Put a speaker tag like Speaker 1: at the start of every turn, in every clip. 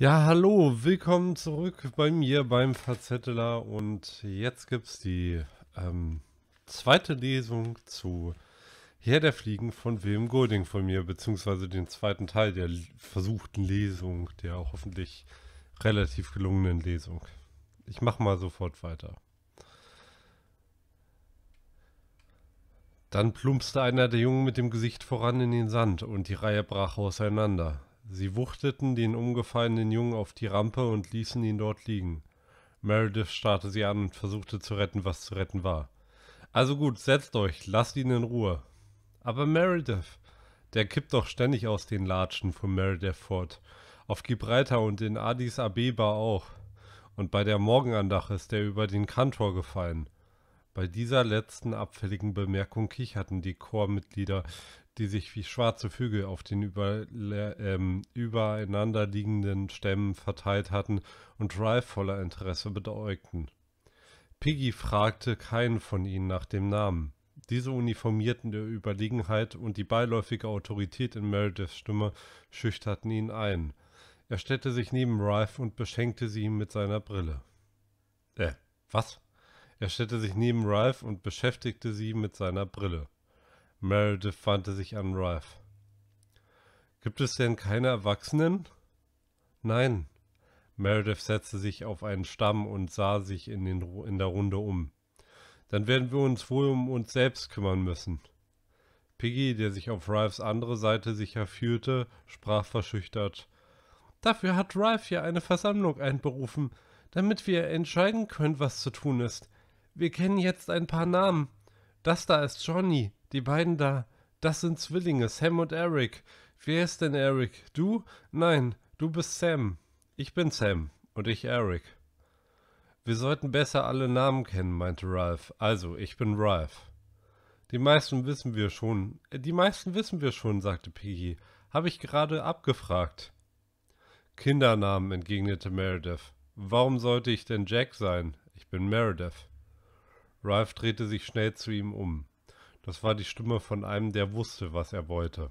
Speaker 1: Ja, hallo, willkommen zurück bei mir beim Verzetteler und jetzt gibt es die ähm, zweite Lesung zu Herr der Fliegen von Wilhelm Golding von mir, beziehungsweise den zweiten Teil der versuchten Lesung, der hoffentlich relativ gelungenen Lesung. Ich mache mal sofort weiter. Dann plumpste einer der Jungen mit dem Gesicht voran in den Sand und die Reihe brach auseinander. Sie wuchteten den umgefallenen Jungen auf die Rampe und ließen ihn dort liegen. Meredith starrte sie an und versuchte zu retten, was zu retten war. Also gut, setzt euch, lasst ihn in Ruhe. Aber Meredith, der kippt doch ständig aus den Latschen, fuhr Meredith fort. Auf Gibraltar und in Addis Abeba auch. Und bei der Morgenandacht ist er über den Kantor gefallen. Bei dieser letzten abfälligen Bemerkung kicherten die Chormitglieder, die sich wie schwarze Vögel auf den über, ähm, übereinander liegenden Stämmen verteilt hatten und Ralph voller Interesse bedeugten. Piggy fragte keinen von ihnen nach dem Namen. Diese uniformierten der Überlegenheit und die beiläufige Autorität in Merediths Stimme schüchterten ihn ein. Er stellte sich neben Ralph und beschenkte sie mit seiner Brille. Äh, was? Er stellte sich neben Ralph und beschäftigte sie mit seiner Brille. Meredith wandte sich an Ralph. Gibt es denn keine Erwachsenen? Nein. Meredith setzte sich auf einen Stamm und sah sich in, den, in der Runde um. Dann werden wir uns wohl um uns selbst kümmern müssen. Piggy, der sich auf Ralphs andere Seite sicher fühlte, sprach verschüchtert. Dafür hat Ralph hier eine Versammlung einberufen, damit wir entscheiden können, was zu tun ist. Wir kennen jetzt ein paar Namen. Das da ist Johnny, die beiden da, das sind Zwillinge, Sam und Eric. Wer ist denn Eric? Du? Nein, du bist Sam. Ich bin Sam und ich Eric. Wir sollten besser alle Namen kennen, meinte Ralph. Also, ich bin Ralph. Die meisten wissen wir schon. Äh, die meisten wissen wir schon, sagte Piggy. Habe ich gerade abgefragt. Kindernamen, entgegnete Meredith. Warum sollte ich denn Jack sein? Ich bin Meredith. Ralph drehte sich schnell zu ihm um. Das war die Stimme von einem, der wusste, was er wollte.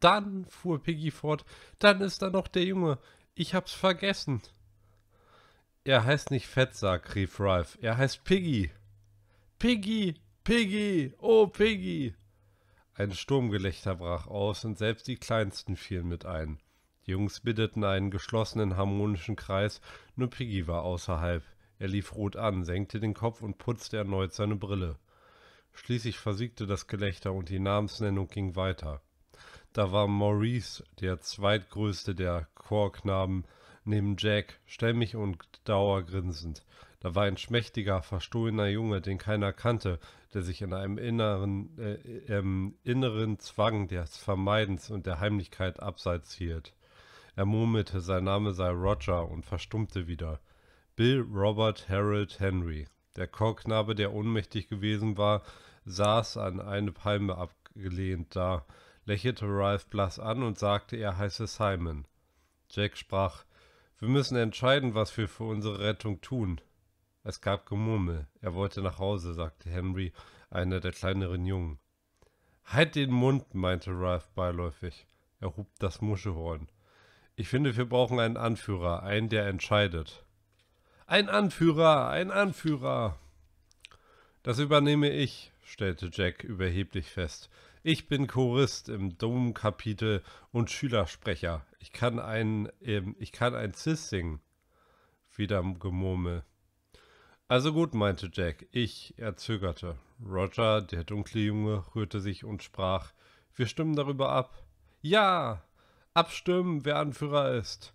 Speaker 1: Dann, fuhr Piggy fort, dann ist da noch der Junge. Ich hab's vergessen. Er heißt nicht Fettsack, rief Ralph. Er heißt Piggy. Piggy, Piggy, oh Piggy. Ein Sturmgelächter brach aus und selbst die Kleinsten fielen mit ein. Die Jungs bildeten einen geschlossenen harmonischen Kreis, nur Piggy war außerhalb. Er lief rot an, senkte den Kopf und putzte erneut seine Brille. Schließlich versiegte das Gelächter und die Namensnennung ging weiter. Da war Maurice, der zweitgrößte der Chorknaben, neben Jack, stämmig und dauergrinsend. Da war ein schmächtiger, verstohlener Junge, den keiner kannte, der sich in einem inneren, äh, ähm, inneren Zwang des Vermeidens und der Heimlichkeit abseits hielt. Er murmelte, sein Name sei Roger und verstummte wieder. Bill Robert Harold Henry. Der Chorknabe, der ohnmächtig gewesen war, saß an eine Palme abgelehnt da, lächelte Ralph blass an und sagte, er heiße Simon. Jack sprach, wir müssen entscheiden, was wir für unsere Rettung tun. Es gab Gemurmel. Er wollte nach Hause, sagte Henry, einer der kleineren Jungen. Halt den Mund, meinte Ralph beiläufig. Er hob das Muschelhorn. Ich finde, wir brauchen einen Anführer, einen, der entscheidet. Ein Anführer, ein Anführer. Das übernehme ich, stellte Jack überheblich fest. Ich bin Chorist im Domkapitel und Schülersprecher. Ich kann ein, ähm, ich kann ein Cis singen. Wieder Gemurmel. Also gut, meinte Jack. Ich, erzögerte. Roger, der dunkle Junge, rührte sich und sprach. Wir stimmen darüber ab. Ja! Abstimmen, wer Anführer ist.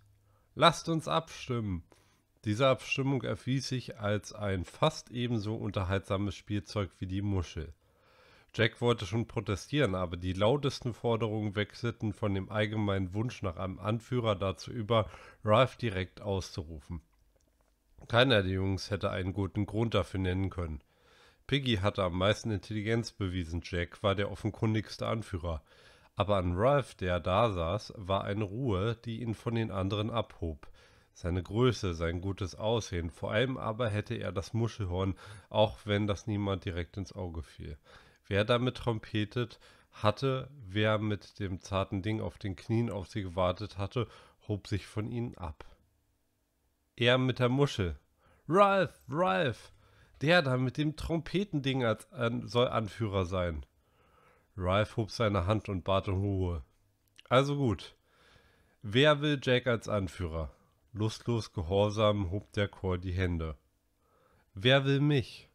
Speaker 1: Lasst uns abstimmen. Diese Abstimmung erwies sich als ein fast ebenso unterhaltsames Spielzeug wie die Muschel. Jack wollte schon protestieren, aber die lautesten Forderungen wechselten von dem allgemeinen Wunsch nach einem Anführer dazu über, Ralph direkt auszurufen. Keiner der Jungs hätte einen guten Grund dafür nennen können. Piggy hatte am meisten Intelligenz bewiesen, Jack war der offenkundigste Anführer. Aber an Ralph, der da saß, war eine Ruhe, die ihn von den anderen abhob. Seine Größe, sein gutes Aussehen, vor allem aber hätte er das Muschelhorn, auch wenn das niemand direkt ins Auge fiel. Wer damit trompetet hatte, wer mit dem zarten Ding auf den Knien auf sie gewartet hatte, hob sich von ihnen ab. Er mit der Muschel. Ralph, Ralph! Der da mit dem Trompetending als, an, soll Anführer sein. Ralph hob seine Hand und bat um Ruhe. Also gut. Wer will Jack als Anführer? Lustlos gehorsam hob der Chor die Hände. Wer will mich?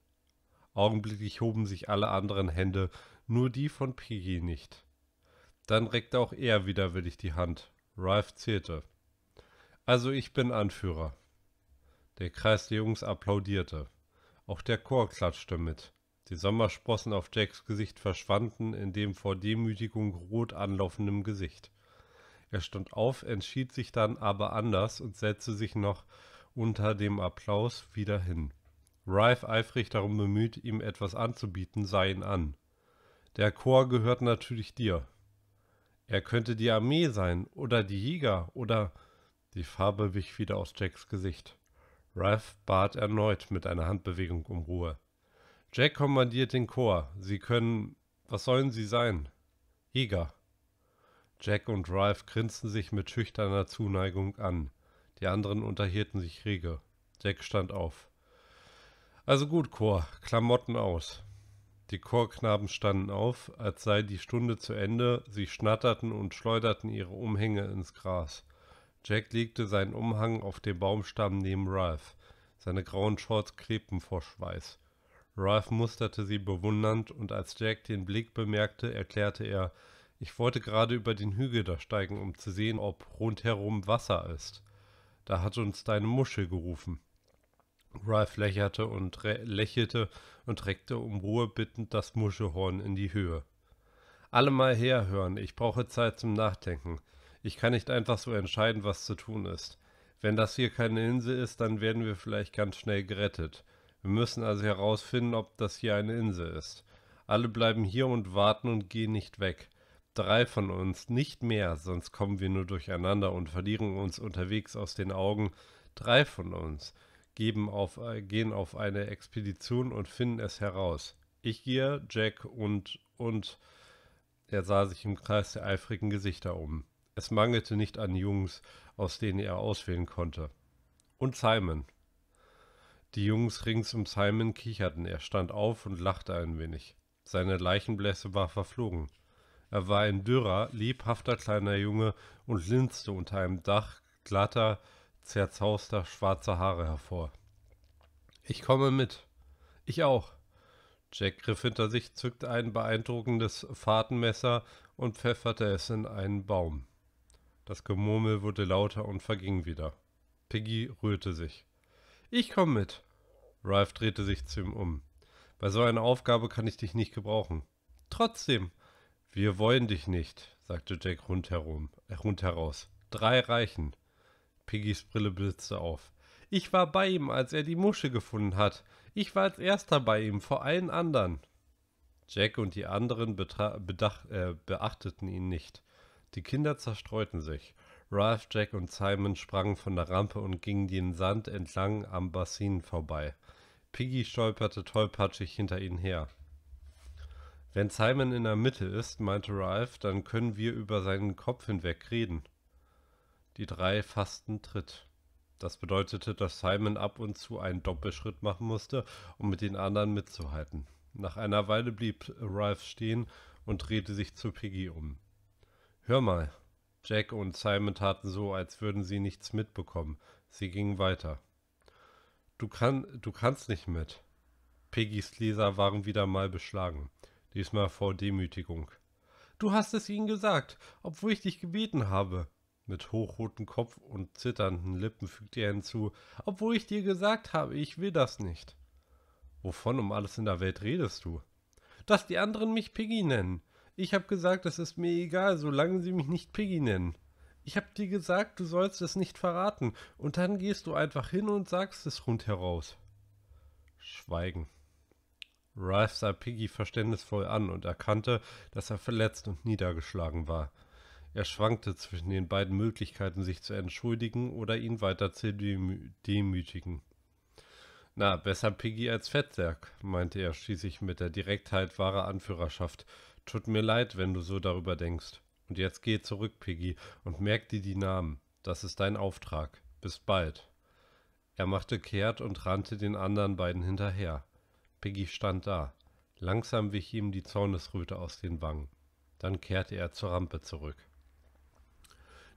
Speaker 1: Augenblicklich hoben sich alle anderen Hände, nur die von Piggy nicht. Dann reckte auch er widerwillig die Hand. Ralph zählte. Also ich bin Anführer. Der Kreis der Jungs applaudierte. Auch der Chor klatschte mit. Die Sommersprossen auf Jacks Gesicht verschwanden in dem vor Demütigung rot anlaufenden Gesicht. Er stand auf, entschied sich dann aber anders und setzte sich noch unter dem Applaus wieder hin. Rife, eifrig darum bemüht, ihm etwas anzubieten, sah ihn an. Der Chor gehört natürlich dir. Er könnte die Armee sein oder die Jäger oder... Die Farbe wich wieder aus Jacks Gesicht. Ralph bat erneut mit einer Handbewegung um Ruhe. Jack kommandiert den Chor. Sie können... Was sollen sie sein? Jäger. Jack und Ralph grinsten sich mit schüchterner Zuneigung an. Die anderen unterhielten sich rege. Jack stand auf. Also gut, Chor, Klamotten aus. Die Chorknaben standen auf, als sei die Stunde zu Ende, sie schnatterten und schleuderten ihre Umhänge ins Gras. Jack legte seinen Umhang auf den Baumstamm neben Ralph. Seine grauen Shorts klebten vor Schweiß. Ralph musterte sie bewundernd und als Jack den Blick bemerkte, erklärte er, ich wollte gerade über den Hügel da steigen, um zu sehen, ob rundherum Wasser ist. Da hat uns deine Muschel gerufen. Ralph lächelte und lächelte und reckte um Ruhe bittend das Muschelhorn in die Höhe. Alle mal herhören, ich brauche Zeit zum Nachdenken. Ich kann nicht einfach so entscheiden, was zu tun ist. Wenn das hier keine Insel ist, dann werden wir vielleicht ganz schnell gerettet. Wir müssen also herausfinden, ob das hier eine Insel ist. Alle bleiben hier und warten und gehen nicht weg drei von uns, nicht mehr, sonst kommen wir nur durcheinander und verlieren uns unterwegs aus den Augen. Drei von uns geben auf, äh, gehen auf eine Expedition und finden es heraus. Ich gehe, Jack und und er sah sich im Kreis der eifrigen Gesichter um. Es mangelte nicht an Jungs, aus denen er auswählen konnte. Und Simon. Die Jungs rings um Simon kicherten, er stand auf und lachte ein wenig. Seine Leichenblässe war verflogen. Er war ein dürrer, lebhafter kleiner Junge und linste unter einem Dach glatter, zerzauster, schwarzer Haare hervor. Ich komme mit. Ich auch. Jack griff hinter sich, zückte ein beeindruckendes Fahrtenmesser und pfefferte es in einen Baum. Das Gemurmel wurde lauter und verging wieder. Piggy rührte sich. Ich komme mit. Ralph drehte sich zu ihm um. Bei so einer Aufgabe kann ich dich nicht gebrauchen. Trotzdem, wir wollen dich nicht, sagte Jack rundherum, äh, rundheraus. Drei reichen. Piggys Brille blitzte auf. Ich war bei ihm, als er die Musche gefunden hat. Ich war als erster bei ihm, vor allen anderen. Jack und die anderen bedacht, äh, beachteten ihn nicht. Die Kinder zerstreuten sich. Ralph, Jack und Simon sprangen von der Rampe und gingen den Sand entlang am Bassin vorbei. Piggy stolperte tollpatschig hinter ihnen her. Wenn Simon in der Mitte ist, meinte Ralph, dann können wir über seinen Kopf hinweg reden. Die drei fassten Tritt. Das bedeutete, dass Simon ab und zu einen Doppelschritt machen musste, um mit den anderen mitzuhalten. Nach einer Weile blieb Ralph stehen und drehte sich zu Piggy um. Hör mal. Jack und Simon taten so, als würden sie nichts mitbekommen. Sie gingen weiter. Du, kann, du kannst nicht mit. Piggys Gläser waren wieder mal beschlagen diesmal vor Demütigung. Du hast es ihnen gesagt, obwohl ich dich gebeten habe. Mit hochrotem Kopf und zitternden Lippen fügte er hinzu, obwohl ich dir gesagt habe, ich will das nicht. Wovon um alles in der Welt redest du? Dass die anderen mich Piggy nennen. Ich habe gesagt, es ist mir egal, solange sie mich nicht Piggy nennen. Ich habe dir gesagt, du sollst es nicht verraten, und dann gehst du einfach hin und sagst es rundheraus. Schweigen. Ralph sah Piggy verständnisvoll an und erkannte, dass er verletzt und niedergeschlagen war. Er schwankte zwischen den beiden Möglichkeiten, sich zu entschuldigen oder ihn weiter zu demütigen. Na, besser Piggy als Fettsack, meinte er schließlich mit der Direktheit wahrer Anführerschaft. Tut mir leid, wenn du so darüber denkst. Und jetzt geh zurück, Piggy, und merk dir die Namen. Das ist dein Auftrag. Bis bald. Er machte kehrt und rannte den anderen beiden hinterher. Piggy stand da. Langsam wich ihm die Zornesröte aus den Wangen. Dann kehrte er zur Rampe zurück.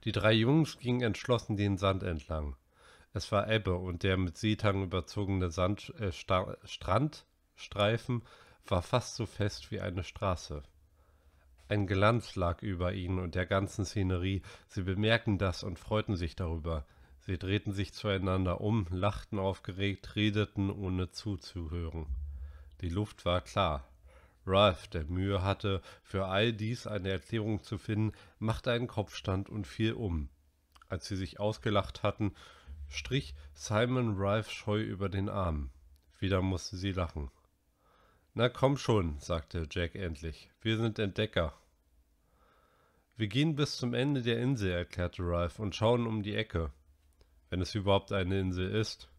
Speaker 1: Die drei Jungs gingen entschlossen den Sand entlang. Es war Ebbe und der mit Seetang überzogene Sand, äh, Strandstreifen war fast so fest wie eine Straße. Ein Glanz lag über ihnen und der ganzen Szenerie. Sie bemerkten das und freuten sich darüber. Sie drehten sich zueinander um, lachten aufgeregt, redeten, ohne zuzuhören. Die Luft war klar. Ralph, der Mühe hatte, für all dies eine Erklärung zu finden, machte einen Kopfstand und fiel um. Als sie sich ausgelacht hatten, strich Simon Ralph scheu über den Arm. Wieder musste sie lachen. Na komm schon, sagte Jack endlich. Wir sind Entdecker. Wir gehen bis zum Ende der Insel, erklärte Ralph, und schauen um die Ecke. Wenn es überhaupt eine Insel ist.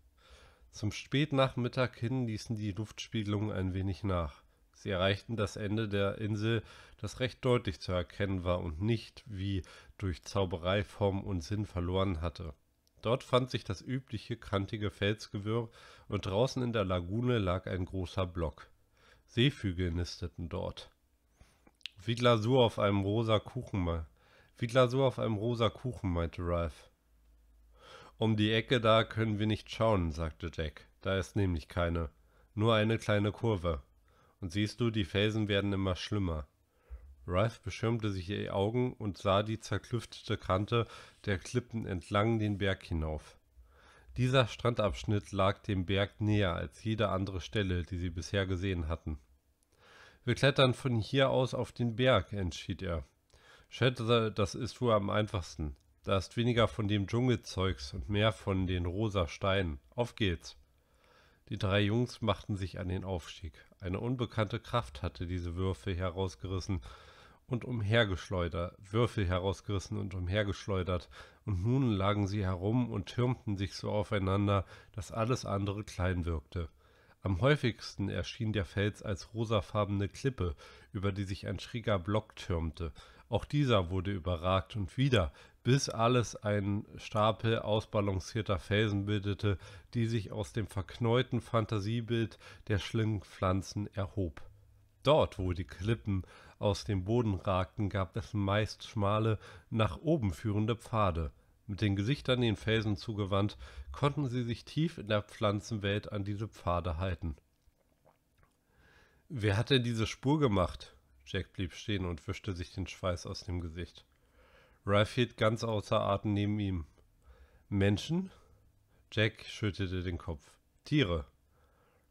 Speaker 1: Zum Spätnachmittag hin ließen die Luftspiegelungen ein wenig nach. Sie erreichten das Ende der Insel, das recht deutlich zu erkennen war und nicht, wie durch Zauberei Form und Sinn verloren hatte. Dort fand sich das übliche kantige Felsgewirr und draußen in der Lagune lag ein großer Block. Seevögel nisteten dort. Wie Glasur auf einem rosa Kuchen, wie Glasur auf einem rosa Kuchen, meinte Ralph. Um die Ecke da können wir nicht schauen, sagte Jack. Da ist nämlich keine. Nur eine kleine Kurve. Und siehst du, die Felsen werden immer schlimmer. Ralph beschirmte sich die Augen und sah die zerklüftete Kante der Klippen entlang den Berg hinauf. Dieser Strandabschnitt lag dem Berg näher als jede andere Stelle, die sie bisher gesehen hatten. Wir klettern von hier aus auf den Berg, entschied er. Schätze, das ist wohl am einfachsten. Da ist weniger von dem Dschungelzeugs und mehr von den rosa Steinen. Auf geht's! Die drei Jungs machten sich an den Aufstieg. Eine unbekannte Kraft hatte diese Würfel herausgerissen und umhergeschleudert, Würfel herausgerissen und umhergeschleudert, und nun lagen sie herum und türmten sich so aufeinander, dass alles andere klein wirkte. Am häufigsten erschien der Fels als rosafarbene Klippe, über die sich ein schräger Block türmte. Auch dieser wurde überragt und wieder bis alles ein Stapel ausbalancierter Felsen bildete, die sich aus dem verkneuten Fantasiebild der schlimmen Pflanzen erhob. Dort, wo die Klippen aus dem Boden ragten, gab es meist schmale, nach oben führende Pfade. Mit den Gesichtern den Felsen zugewandt, konnten sie sich tief in der Pflanzenwelt an diese Pfade halten. Wer hat denn diese Spur gemacht? Jack blieb stehen und wischte sich den Schweiß aus dem Gesicht. Ralph ganz außer Atem neben ihm. Menschen? Jack schüttelte den Kopf. Tiere.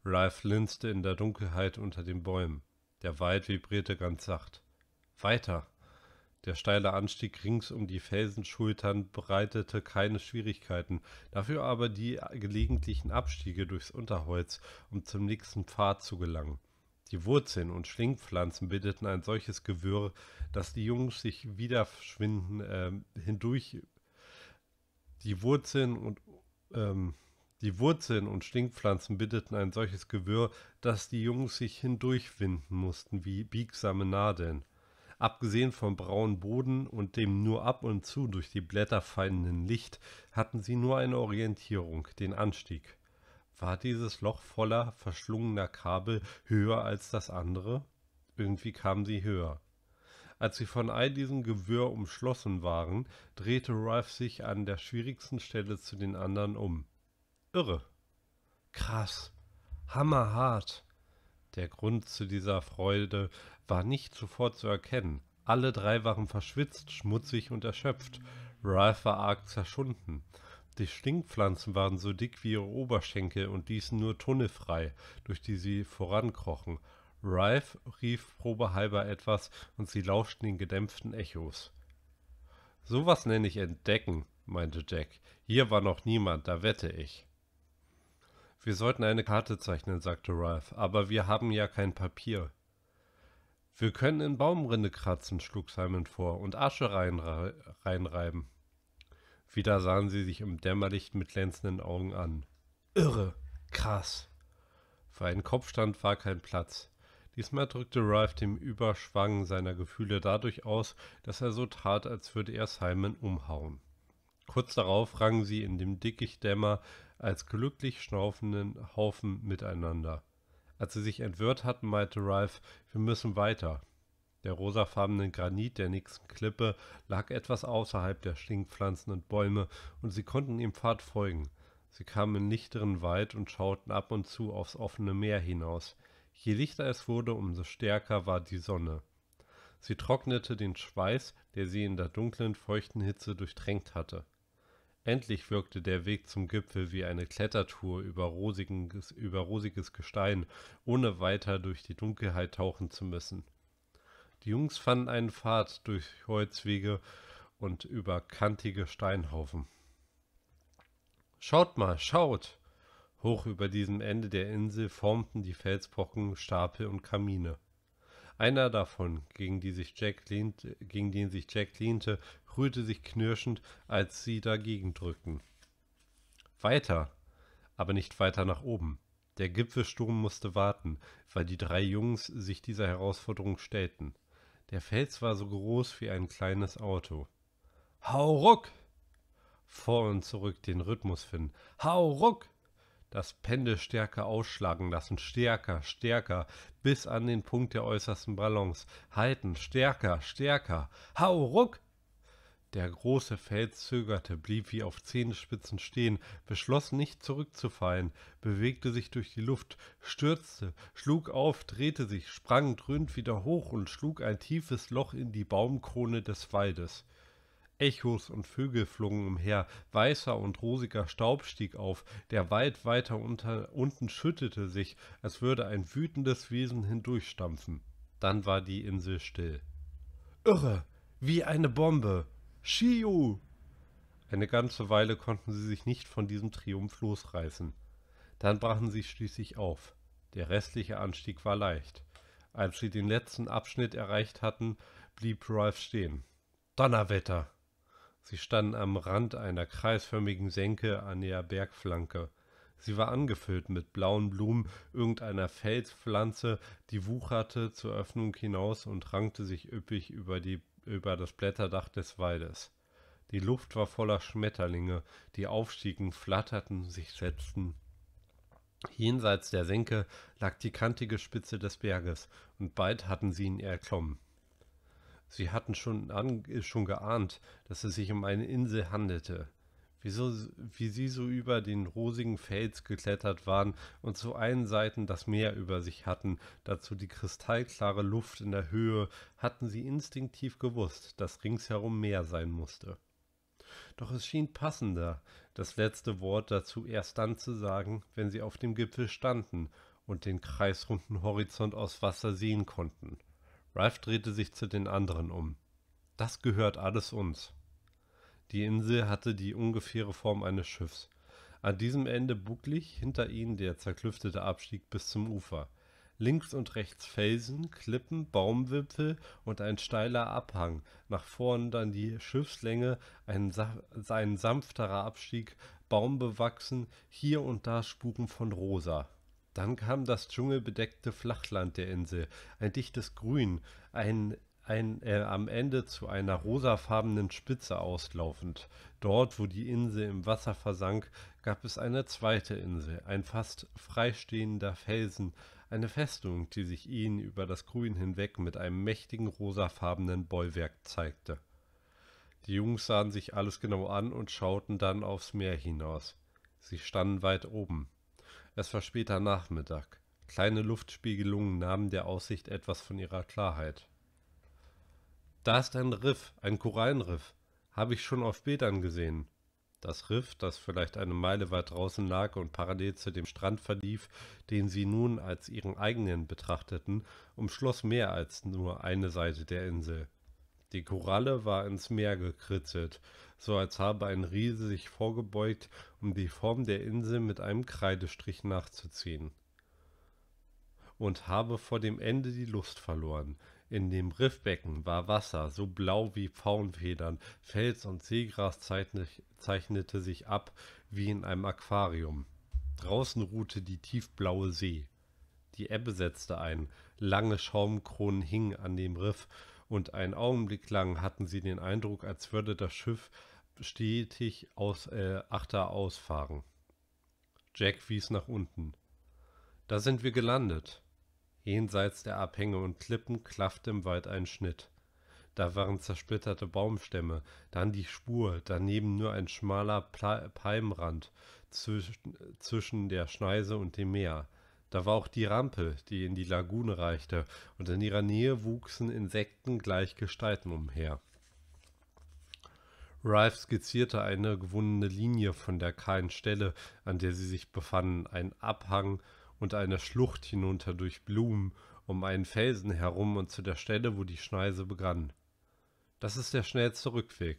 Speaker 1: Ralph linste in der Dunkelheit unter den Bäumen. Der Wald vibrierte ganz sacht. Weiter. Der steile Anstieg rings um die Felsenschultern bereitete keine Schwierigkeiten, dafür aber die gelegentlichen Abstiege durchs Unterholz, um zum nächsten Pfad zu gelangen. Die Wurzeln und Schlingpflanzen bildeten ein solches Gewürr, dass die Jungs sich widerschwinden äh, hindurch. Die Wurzeln und ähm, die Wurzeln und Stinkpflanzen bildeten ein solches Gewirr, dass die Jungs sich hindurchwinden mussten wie biegsame Nadeln. Abgesehen vom braunen Boden und dem nur ab und zu durch die Blätter fallenden Licht hatten sie nur eine Orientierung, den Anstieg. War dieses Loch voller verschlungener Kabel höher als das andere? Irgendwie kamen sie höher. Als sie von all diesem Gewirr umschlossen waren, drehte Ralph sich an der schwierigsten Stelle zu den anderen um. Irre. Krass. Hammerhart. Der Grund zu dieser Freude war nicht sofort zu erkennen. Alle drei waren verschwitzt, schmutzig und erschöpft. Ralph war arg zerschunden die Stinkpflanzen waren so dick wie ihre Oberschenkel und ließen nur Tunnel frei, durch die sie vorankrochen. Ralph rief probehalber etwas und sie lauschten in gedämpften Echos. Sowas nenne ich entdecken, meinte Jack. Hier war noch niemand, da wette ich. Wir sollten eine Karte zeichnen, sagte Ralph, aber wir haben ja kein Papier. Wir können in Baumrinde kratzen, schlug Simon vor, und Asche reinreiben. Wieder sahen sie sich im Dämmerlicht mit glänzenden Augen an. Irre, krass. Für einen Kopfstand war kein Platz. Diesmal drückte Ralph dem Überschwang seiner Gefühle dadurch aus, dass er so tat, als würde er Simon umhauen. Kurz darauf rangen sie in dem Dickichtdämmer als glücklich schnaufenden Haufen miteinander. Als sie sich entwirrt hatten, meinte Ralph, wir müssen weiter. Der rosafarbene Granit der nächsten Klippe lag etwas außerhalb der Stinkpflanzen und Bäume, und sie konnten ihm fad folgen. Sie kamen in lichteren Wald und schauten ab und zu aufs offene Meer hinaus. Je lichter es wurde, umso stärker war die Sonne. Sie trocknete den Schweiß, der sie in der dunklen, feuchten Hitze durchtränkt hatte. Endlich wirkte der Weg zum Gipfel wie eine Klettertour über, rosiges, über rosiges Gestein, ohne weiter durch die Dunkelheit tauchen zu müssen. Die Jungs fanden einen Pfad durch Holzwege und über kantige Steinhaufen. Schaut mal, schaut! Hoch über diesem Ende der Insel formten die Felsbrocken Stapel und Kamine. Einer davon, gegen, lehnte, gegen, den sich Jack lehnte, rührte sich knirschend, als sie dagegen drückten. Weiter, aber nicht weiter nach oben. Der Gipfelsturm musste warten, weil die drei Jungs sich dieser Herausforderung stellten. Der Fels war so groß wie ein kleines Auto. Hau ruck! Vor und zurück den Rhythmus finden. Hau ruck! Das Pendel stärker ausschlagen lassen, stärker, stärker, bis an den Punkt der äußersten Balance. Halten, stärker, stärker. Hau ruck! Der große Fels zögerte, blieb wie auf Zehenspitzen stehen, beschloss nicht zurückzufallen, bewegte sich durch die Luft, stürzte, schlug auf, drehte sich, sprang dröhnt wieder hoch und schlug ein tiefes Loch in die Baumkrone des Waldes. Echos und Vögel flogen umher, weißer und rosiger Staub stieg auf, der Wald weiter unter, unten schüttete sich, als würde ein wütendes Wesen hindurchstampfen. Dann war die Insel still. Irre, wie eine Bombe, Shiu! Eine ganze Weile konnten sie sich nicht von diesem Triumph losreißen. Dann brachen sie schließlich auf. Der restliche Anstieg war leicht. Als sie den letzten Abschnitt erreicht hatten, blieb Ralph stehen. Donnerwetter! Sie standen am Rand einer kreisförmigen Senke an der Bergflanke. Sie war angefüllt mit blauen Blumen irgendeiner Felspflanze, die wucherte zur Öffnung hinaus und rankte sich üppig über die über das Blätterdach des Waldes. Die Luft war voller Schmetterlinge, die aufstiegen, flatterten, sich setzten. Jenseits der Senke lag die kantige Spitze des Berges, und bald hatten sie ihn erklommen. Sie hatten schon, äh, schon geahnt, dass es sich um eine Insel handelte wieso, wie sie so über den rosigen Fels geklettert waren und zu allen Seiten das Meer über sich hatten, dazu die kristallklare Luft in der Höhe, hatten sie instinktiv gewusst, dass ringsherum Meer sein musste. Doch es schien passender, das letzte Wort dazu erst dann zu sagen, wenn sie auf dem Gipfel standen und den kreisrunden Horizont aus Wasser sehen konnten. Ralph drehte sich zu den anderen um. Das gehört alles uns. Die Insel hatte die ungefähre Form eines Schiffs. An diesem Ende bucklig, hinter ihnen der zerklüftete Abstieg bis zum Ufer. Links und rechts Felsen, Klippen, Baumwipfel und ein steiler Abhang, nach vorn dann die Schiffslänge, ein, ein sanfterer Abstieg, baumbewachsen, hier und da Spuren von Rosa. Dann kam das dschungelbedeckte Flachland der Insel, ein dichtes Grün, ein ein, äh, am Ende zu einer rosafarbenen Spitze auslaufend. Dort, wo die Insel im Wasser versank, gab es eine zweite Insel, ein fast freistehender Felsen, eine Festung, die sich ihnen über das Grün hinweg mit einem mächtigen rosafarbenen Bollwerk zeigte. Die Jungs sahen sich alles genau an und schauten dann aufs Meer hinaus. Sie standen weit oben. Es war später Nachmittag. Kleine Luftspiegelungen nahmen der Aussicht etwas von ihrer Klarheit. Da ist ein Riff, ein Korallenriff. Habe ich schon auf Bildern gesehen. Das Riff, das vielleicht eine Meile weit draußen lag und parallel zu dem Strand verlief, den sie nun als ihren eigenen betrachteten, umschloss mehr als nur eine Seite der Insel. Die Koralle war ins Meer gekritzelt, so als habe ein Riese sich vorgebeugt, um die Form der Insel mit einem Kreidestrich nachzuziehen. Und habe vor dem Ende die Lust verloren, in dem Riffbecken war Wasser, so blau wie Pfauenfedern, Fels und Seegras zeichnete sich ab wie in einem Aquarium. Draußen ruhte die tiefblaue See. Die Ebbe setzte ein, lange Schaumkronen hingen an dem Riff, und einen Augenblick lang hatten sie den Eindruck, als würde das Schiff stetig aus äh, Achter ausfahren. Jack wies nach unten. Da sind wir gelandet. Jenseits der Abhänge und Klippen klaffte im Wald ein Schnitt. Da waren zersplitterte Baumstämme, dann die Spur, daneben nur ein schmaler Pla Palmrand zwisch zwischen der Schneise und dem Meer. Da war auch die Rampe, die in die Lagune reichte, und in ihrer Nähe wuchsen Insekten gleich Gestalten umher. Rife skizzierte eine gewundene Linie von der kahlen Stelle, an der sie sich befanden, ein Abhang und eine Schlucht hinunter durch Blumen um einen Felsen herum und zu der Stelle, wo die Schneise begann. Das ist der schnellste Rückweg.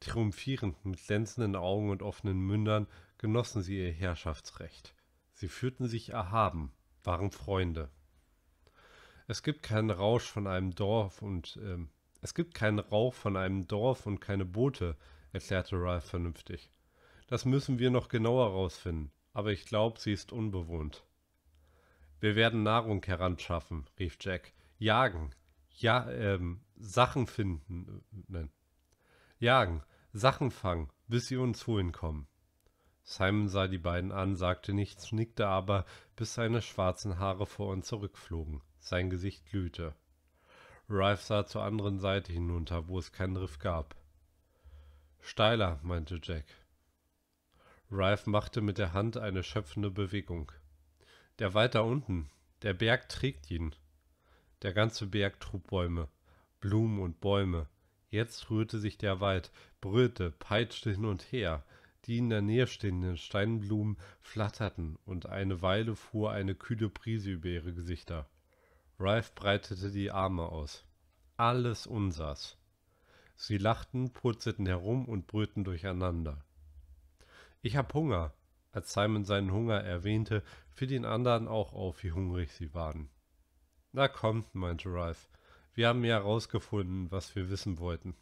Speaker 1: Triumphierend, mit glänzenden Augen und offenen Mündern, genossen sie ihr Herrschaftsrecht. Sie fühlten sich erhaben, waren Freunde. Es gibt keinen Rausch von einem Dorf und äh, es gibt keinen Rauch von einem Dorf und keine Boote, erklärte Ralph vernünftig. Das müssen wir noch genauer rausfinden aber ich glaube, sie ist unbewohnt. Wir werden Nahrung heranschaffen, rief Jack. Jagen. Ja, ähm, Sachen finden. Äh, nein. Jagen. Sachen fangen, bis sie uns holen kommen. Simon sah die beiden an, sagte nichts, nickte aber, bis seine schwarzen Haare vor uns zurückflogen. Sein Gesicht glühte. Rife sah zur anderen Seite hinunter, wo es keinen Riff gab. Steiler, meinte Jack. Ralph machte mit der Hand eine schöpfende Bewegung. Der Wald da unten, der Berg trägt ihn. Der ganze Berg trug Bäume, Blumen und Bäume. Jetzt rührte sich der Wald, brüllte, peitschte hin und her. Die in der Nähe stehenden Steinblumen flatterten und eine Weile fuhr eine kühle Brise über ihre Gesichter. Ralph breitete die Arme aus. Alles unsers. Sie lachten, purzelten herum und brüllten durcheinander. Ich hab Hunger, als Simon seinen Hunger erwähnte, fiel den anderen auch auf, wie hungrig sie waren. Na kommt, meinte Ralph, wir haben ja herausgefunden, was wir wissen wollten.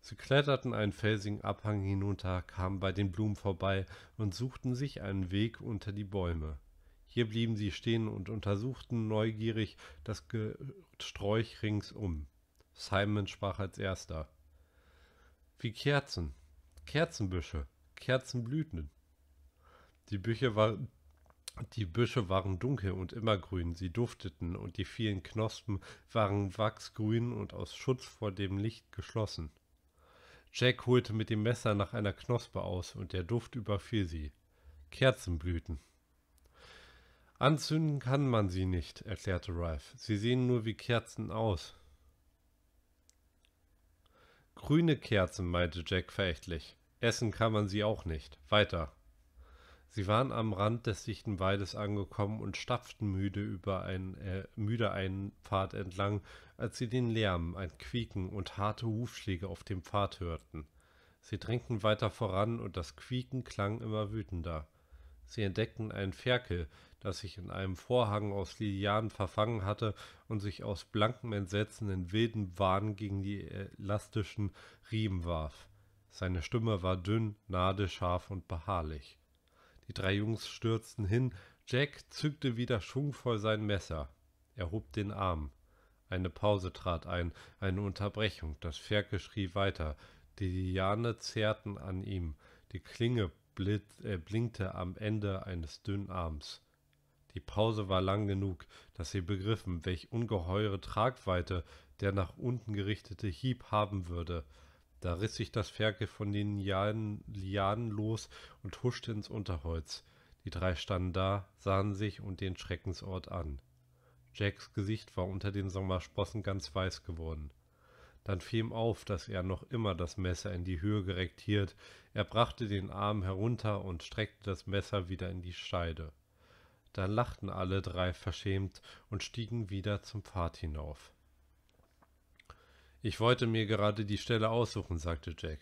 Speaker 1: Sie kletterten einen felsigen Abhang hinunter, kamen bei den Blumen vorbei und suchten sich einen Weg unter die Bäume. Hier blieben sie stehen und untersuchten neugierig das Gesträuch ringsum. Simon sprach als erster. Wie Kerzen, Kerzenbüsche. Kerzenblüten. Die Bücher waren die Büsche waren dunkel und immergrün, sie dufteten, und die vielen Knospen waren wachsgrün und aus Schutz vor dem Licht geschlossen. Jack holte mit dem Messer nach einer Knospe aus, und der Duft überfiel sie. Kerzenblüten. Anzünden kann man sie nicht, erklärte Ralph. Sie sehen nur wie Kerzen aus. Grüne Kerzen, meinte Jack verächtlich. Essen kann man sie auch nicht. Weiter. Sie waren am Rand des dichten Waldes angekommen und stapften müde, über einen, äh, müde einen Pfad entlang, als sie den Lärm, ein Quieken und harte Hufschläge auf dem Pfad hörten. Sie drängten weiter voran und das Quieken klang immer wütender. Sie entdeckten einen Ferkel, das sich in einem Vorhang aus Lilianen verfangen hatte und sich aus blankem Entsetzen in wilden Wahn gegen die äh, elastischen Riemen warf. Seine Stimme war dünn, nadelscharf und beharrlich. Die drei Jungs stürzten hin, Jack zückte wieder schwungvoll sein Messer. Er hob den Arm. Eine Pause trat ein, eine Unterbrechung, das Ferke schrie weiter, die Diane zehrten an ihm, die Klinge blit, äh, blinkte am Ende eines dünnen Arms. Die Pause war lang genug, dass sie begriffen, welch ungeheure Tragweite der nach unten gerichtete Hieb haben würde, da riss sich das Ferkel von den Lianen, Lianen los und huschte ins Unterholz. Die drei standen da, sahen sich und den Schreckensort an. Jacks Gesicht war unter den Sommersprossen ganz weiß geworden. Dann fiel ihm auf, dass er noch immer das Messer in die Höhe hielt. Er brachte den Arm herunter und streckte das Messer wieder in die Scheide. Dann lachten alle drei verschämt und stiegen wieder zum Pfad hinauf. Ich wollte mir gerade die Stelle aussuchen, sagte Jack.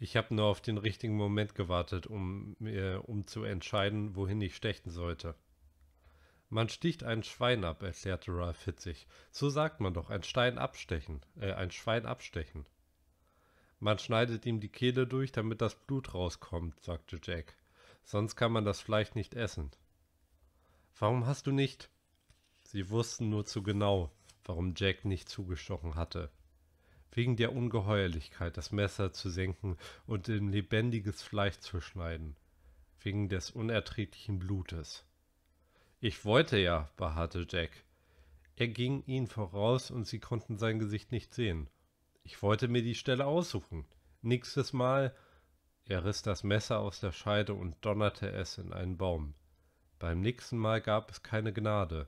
Speaker 1: Ich habe nur auf den richtigen Moment gewartet, um, äh, um zu entscheiden, wohin ich stechen sollte. Man sticht ein Schwein ab, erklärte Ralph hitzig. So sagt man doch, ein Stein abstechen, äh, ein Schwein abstechen. Man schneidet ihm die Kehle durch, damit das Blut rauskommt, sagte Jack. Sonst kann man das Fleisch nicht essen. Warum hast du nicht? Sie wussten nur zu genau, warum Jack nicht zugestochen hatte wegen der Ungeheuerlichkeit, das Messer zu senken und in lebendiges Fleisch zu schneiden, wegen des unerträglichen Blutes. Ich wollte ja, beharrte Jack. Er ging ihnen voraus und sie konnten sein Gesicht nicht sehen. Ich wollte mir die Stelle aussuchen. Nächstes Mal. Er riss das Messer aus der Scheide und donnerte es in einen Baum. Beim nächsten Mal gab es keine Gnade.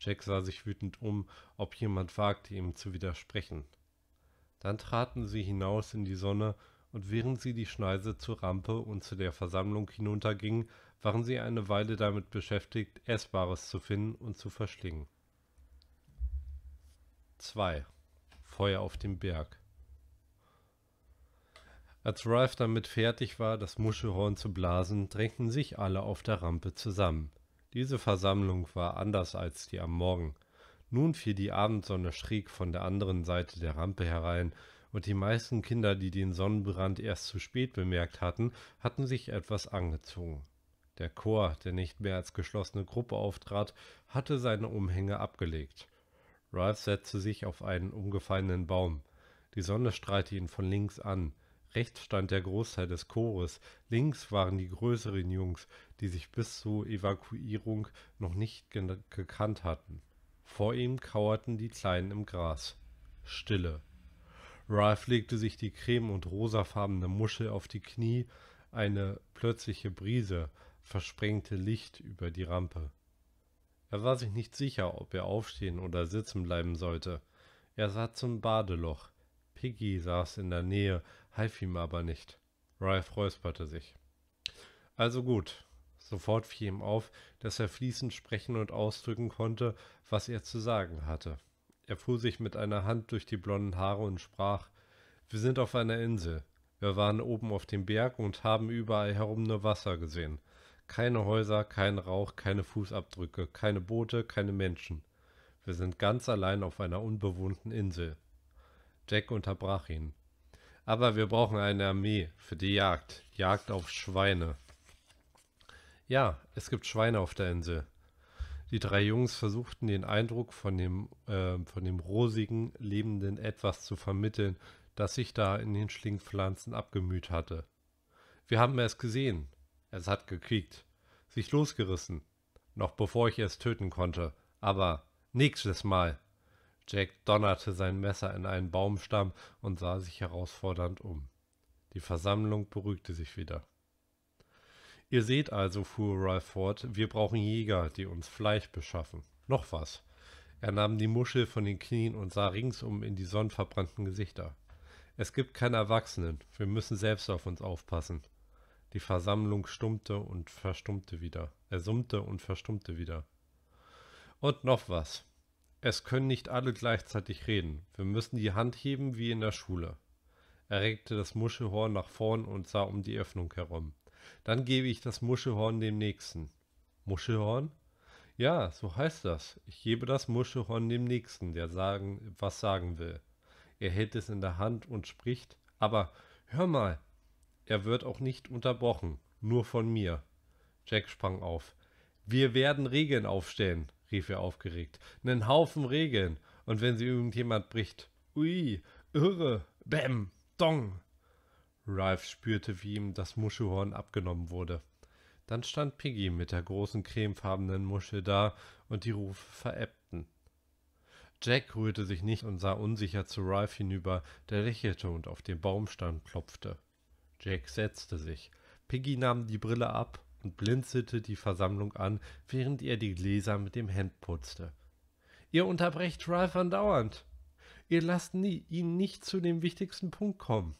Speaker 1: Jack sah sich wütend um, ob jemand wagte, ihm zu widersprechen. Dann traten sie hinaus in die Sonne, und während sie die Schneise zur Rampe und zu der Versammlung hinuntergingen, waren sie eine Weile damit beschäftigt, Essbares zu finden und zu verschlingen. 2. Feuer auf dem Berg Als Ralph damit fertig war, das Muschelhorn zu blasen, drängten sich alle auf der Rampe zusammen. Diese Versammlung war anders als die am Morgen – nun fiel die Abendsonne schräg von der anderen Seite der Rampe herein, und die meisten Kinder, die den Sonnenbrand erst zu spät bemerkt hatten, hatten sich etwas angezogen. Der Chor, der nicht mehr als geschlossene Gruppe auftrat, hatte seine Umhänge abgelegt. Ralph setzte sich auf einen umgefallenen Baum. Die Sonne strahlte ihn von links an. Rechts stand der Großteil des Chores, links waren die größeren Jungs, die sich bis zur Evakuierung noch nicht gekannt hatten. Vor ihm kauerten die Kleinen im Gras. Stille. Ralph legte sich die creme- und rosafarbene Muschel auf die Knie. Eine plötzliche Brise versprengte Licht über die Rampe. Er war sich nicht sicher, ob er aufstehen oder sitzen bleiben sollte. Er sah zum Badeloch. Piggy saß in der Nähe, half ihm aber nicht. Ralph räusperte sich. Also gut, Sofort fiel ihm auf, dass er fließend sprechen und ausdrücken konnte, was er zu sagen hatte. Er fuhr sich mit einer Hand durch die blonden Haare und sprach Wir sind auf einer Insel. Wir waren oben auf dem Berg und haben überall herum nur Wasser gesehen. Keine Häuser, kein Rauch, keine Fußabdrücke, keine Boote, keine Menschen. Wir sind ganz allein auf einer unbewohnten Insel. Jack unterbrach ihn. Aber wir brauchen eine Armee für die Jagd. Jagd auf Schweine. Ja, es gibt Schweine auf der Insel. Die drei Jungs versuchten den Eindruck von dem, äh, von dem rosigen, lebenden Etwas zu vermitteln, das sich da in den Schlingpflanzen abgemüht hatte. Wir haben es gesehen. Es hat gekriegt, sich losgerissen, noch bevor ich es töten konnte. Aber nächstes Mal. Jack donnerte sein Messer in einen Baumstamm und sah sich herausfordernd um. Die Versammlung beruhigte sich wieder. Ihr seht also, fuhr Ralph fort, wir brauchen Jäger, die uns Fleisch beschaffen. Noch was. Er nahm die Muschel von den Knien und sah ringsum in die sonnenverbrannten Gesichter. Es gibt keine Erwachsenen, wir müssen selbst auf uns aufpassen. Die Versammlung stummte und verstummte wieder. Er summte und verstummte wieder. Und noch was. Es können nicht alle gleichzeitig reden. Wir müssen die Hand heben wie in der Schule. Er regte das Muschelhorn nach vorn und sah um die Öffnung herum. Dann gebe ich das Muschelhorn dem Nächsten. Muschelhorn? Ja, so heißt das. Ich gebe das Muschelhorn dem Nächsten, der sagen, was sagen will. Er hält es in der Hand und spricht, aber hör mal, er wird auch nicht unterbrochen, nur von mir. Jack sprang auf. Wir werden Regeln aufstellen, rief er aufgeregt. Nen Haufen Regeln. Und wenn sie irgendjemand bricht, ui, irre, bäm, dong. Ralph spürte, wie ihm das Muschelhorn abgenommen wurde. Dann stand Piggy mit der großen cremefarbenen Muschel da und die Rufe verebbten. Jack rührte sich nicht und sah unsicher zu Ralph hinüber, der lächelte und auf den Baumstamm klopfte. Jack setzte sich. Piggy nahm die Brille ab und blinzelte die Versammlung an, während er die Gläser mit dem Hemd putzte. Ihr unterbrecht Ralph andauernd. Ihr lasst nie, ihn nicht zu dem wichtigsten Punkt kommen.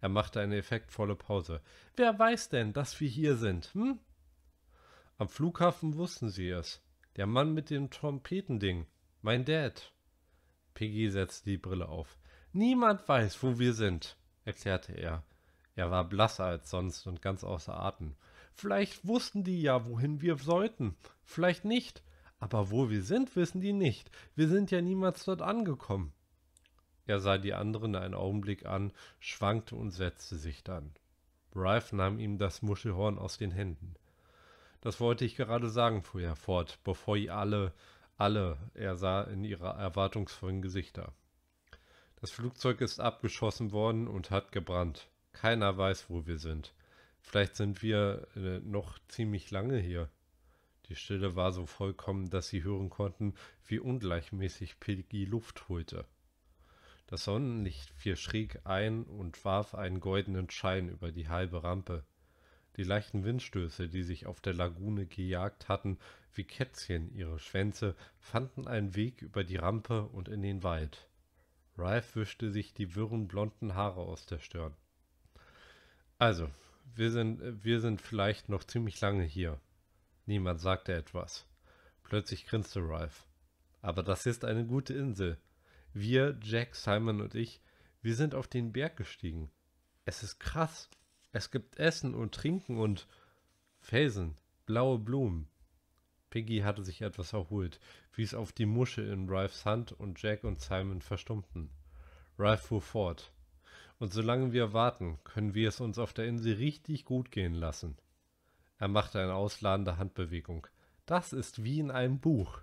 Speaker 1: Er machte eine effektvolle Pause. Wer weiß denn, dass wir hier sind, hm? Am Flughafen wussten sie es. Der Mann mit dem Trompetending. Mein Dad. Piggy setzte die Brille auf. Niemand weiß, wo wir sind, erklärte er. Er war blasser als sonst und ganz außer Atem. Vielleicht wussten die ja, wohin wir sollten. Vielleicht nicht. Aber wo wir sind, wissen die nicht. Wir sind ja niemals dort angekommen. Er sah die anderen einen Augenblick an, schwankte und setzte sich dann. Rife nahm ihm das Muschelhorn aus den Händen. Das wollte ich gerade sagen, fuhr er fort, bevor ihr alle, alle, er sah in ihre erwartungsvollen Gesichter. Das Flugzeug ist abgeschossen worden und hat gebrannt. Keiner weiß, wo wir sind. Vielleicht sind wir äh, noch ziemlich lange hier. Die Stille war so vollkommen, dass sie hören konnten, wie ungleichmäßig Piggy Luft holte. Das Sonnenlicht fiel schräg ein und warf einen goldenen Schein über die halbe Rampe. Die leichten Windstöße, die sich auf der Lagune gejagt hatten, wie Kätzchen ihre Schwänze, fanden einen Weg über die Rampe und in den Wald. Ralph wischte sich die wirren blonden Haare aus der Stirn. Also, wir sind, wir sind vielleicht noch ziemlich lange hier. Niemand sagte etwas. Plötzlich grinste Ralph. Aber das ist eine gute Insel. Wir, Jack, Simon und ich, wir sind auf den Berg gestiegen. Es ist krass. Es gibt Essen und Trinken und Felsen, blaue Blumen. Piggy hatte sich etwas erholt, wies auf die Muschel in Ralphs Hand und Jack und Simon verstummten. Ralph fuhr fort. Und solange wir warten, können wir es uns auf der Insel richtig gut gehen lassen. Er machte eine ausladende Handbewegung. Das ist wie in einem Buch.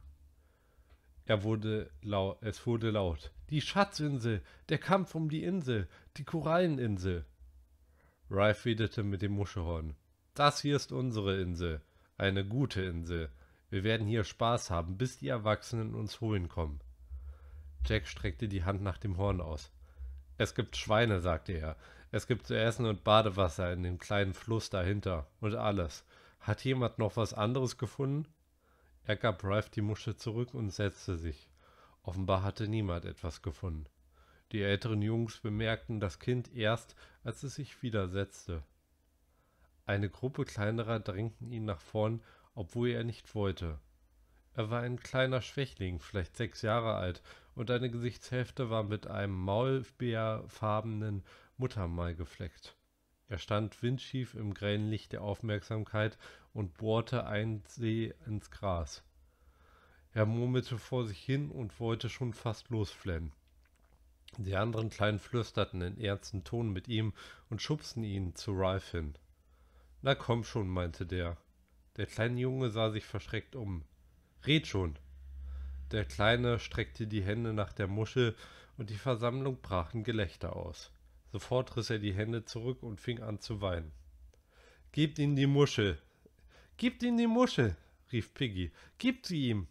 Speaker 1: Er wurde laut, es wurde laut. Die Schatzinsel, der Kampf um die Insel, die Koralleninsel. Ralph redete mit dem Muschelhorn. Das hier ist unsere Insel, eine gute Insel. Wir werden hier Spaß haben, bis die Erwachsenen uns holen kommen. Jack streckte die Hand nach dem Horn aus. Es gibt Schweine, sagte er. Es gibt zu essen und Badewasser in dem kleinen Fluss dahinter und alles. Hat jemand noch was anderes gefunden? Er gab Ralph die Muschel zurück und setzte sich. Offenbar hatte niemand etwas gefunden. Die älteren Jungs bemerkten das Kind erst, als es sich wieder setzte. Eine Gruppe kleinerer drängten ihn nach vorn, obwohl er nicht wollte. Er war ein kleiner Schwächling, vielleicht sechs Jahre alt, und eine Gesichtshälfte war mit einem maulbeerfarbenen Muttermal gefleckt. Er stand windschief im grellen Licht der Aufmerksamkeit und bohrte ein See ins Gras. Er murmelte vor sich hin und wollte schon fast losflennen. Die anderen Kleinen flüsterten in ernstem Ton mit ihm und schubsten ihn zu Ralph hin. Na komm schon, meinte der. Der kleine Junge sah sich verschreckt um. Red schon! Der Kleine streckte die Hände nach der Muschel und die Versammlung brach in Gelächter aus. Sofort riss er die Hände zurück und fing an zu weinen. Gebt ihm die Muschel! Gebt ihm die Muschel! rief Piggy. Gebt sie ihm!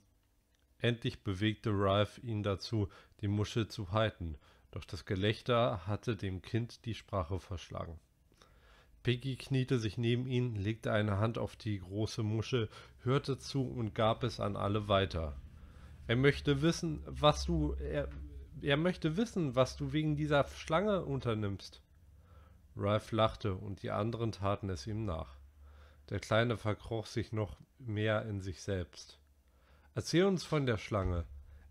Speaker 1: Endlich bewegte Ralph ihn dazu, die Muschel zu halten, doch das Gelächter hatte dem Kind die Sprache verschlagen. Piggy kniete sich neben ihn, legte eine Hand auf die große Muschel, hörte zu und gab es an alle weiter. Er möchte wissen, was du, er, er möchte wissen, was du wegen dieser Schlange unternimmst. Ralph lachte und die anderen taten es ihm nach. Der Kleine verkroch sich noch mehr in sich selbst. Erzähl uns von der Schlange.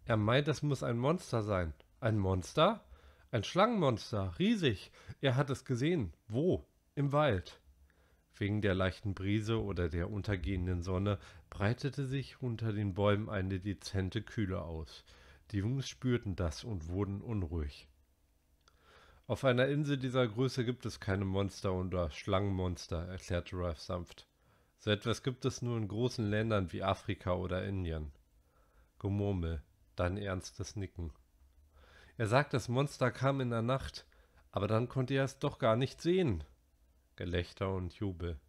Speaker 1: Er meint, es muss ein Monster sein. Ein Monster? Ein Schlangenmonster, riesig. Er hat es gesehen. Wo? Im Wald. Wegen der leichten Brise oder der untergehenden Sonne breitete sich unter den Bäumen eine dezente Kühle aus. Die Jungs spürten das und wurden unruhig. Auf einer Insel dieser Größe gibt es keine Monster oder Schlangenmonster, erklärte Ralph sanft. So etwas gibt es nur in großen Ländern wie Afrika oder Indien. Gemurmel, dann ernstes Nicken. Er sagt, das Monster kam in der Nacht, aber dann konnte er es doch gar nicht sehen. Gelächter und Jubel.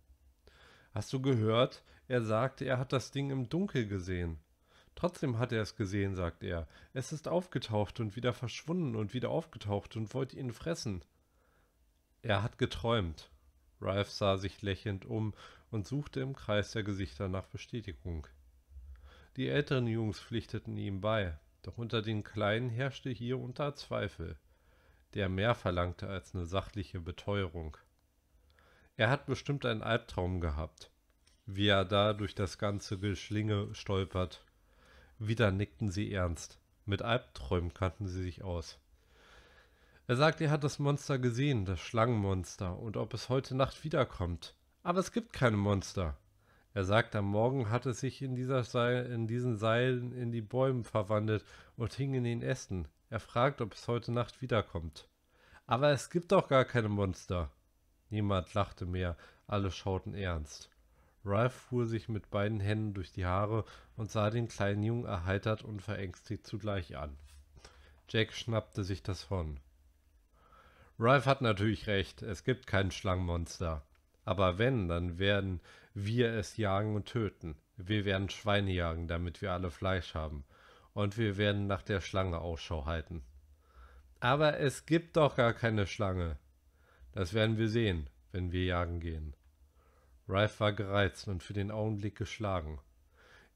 Speaker 1: Hast du gehört? Er sagte, er hat das Ding im Dunkel gesehen. Trotzdem hat er es gesehen, sagt er. Es ist aufgetaucht und wieder verschwunden und wieder aufgetaucht und wollte ihn fressen. Er hat geträumt. Ralph sah sich lächelnd um und suchte im Kreis der Gesichter nach Bestätigung. Die älteren Jungs pflichteten ihm bei, doch unter den Kleinen herrschte hier und Zweifel, der mehr verlangte als eine sachliche Beteuerung. Er hat bestimmt einen Albtraum gehabt, wie er da durch das ganze Geschlinge stolpert. Wieder nickten sie ernst. Mit Albträumen kannten sie sich aus. Er sagt, er hat das Monster gesehen, das Schlangenmonster, und ob es heute Nacht wiederkommt. Aber es gibt keine Monster. Er sagt, am Morgen hat es sich in, dieser Seil, in diesen Seilen in die Bäume verwandelt und hing in den Ästen. Er fragt, ob es heute Nacht wiederkommt. Aber es gibt doch gar keine Monster. Niemand lachte mehr, alle schauten ernst. Ralph fuhr sich mit beiden Händen durch die Haare und sah den kleinen Jungen erheitert und verängstigt zugleich an. Jack schnappte sich das Horn. Ralph hat natürlich recht, es gibt kein Schlangenmonster. Aber wenn, dann werden wir es jagen und töten. Wir werden Schweine jagen, damit wir alle Fleisch haben. Und wir werden nach der Schlange Ausschau halten. Aber es gibt doch gar keine Schlange. Das werden wir sehen, wenn wir jagen gehen. Ralph war gereizt und für den Augenblick geschlagen.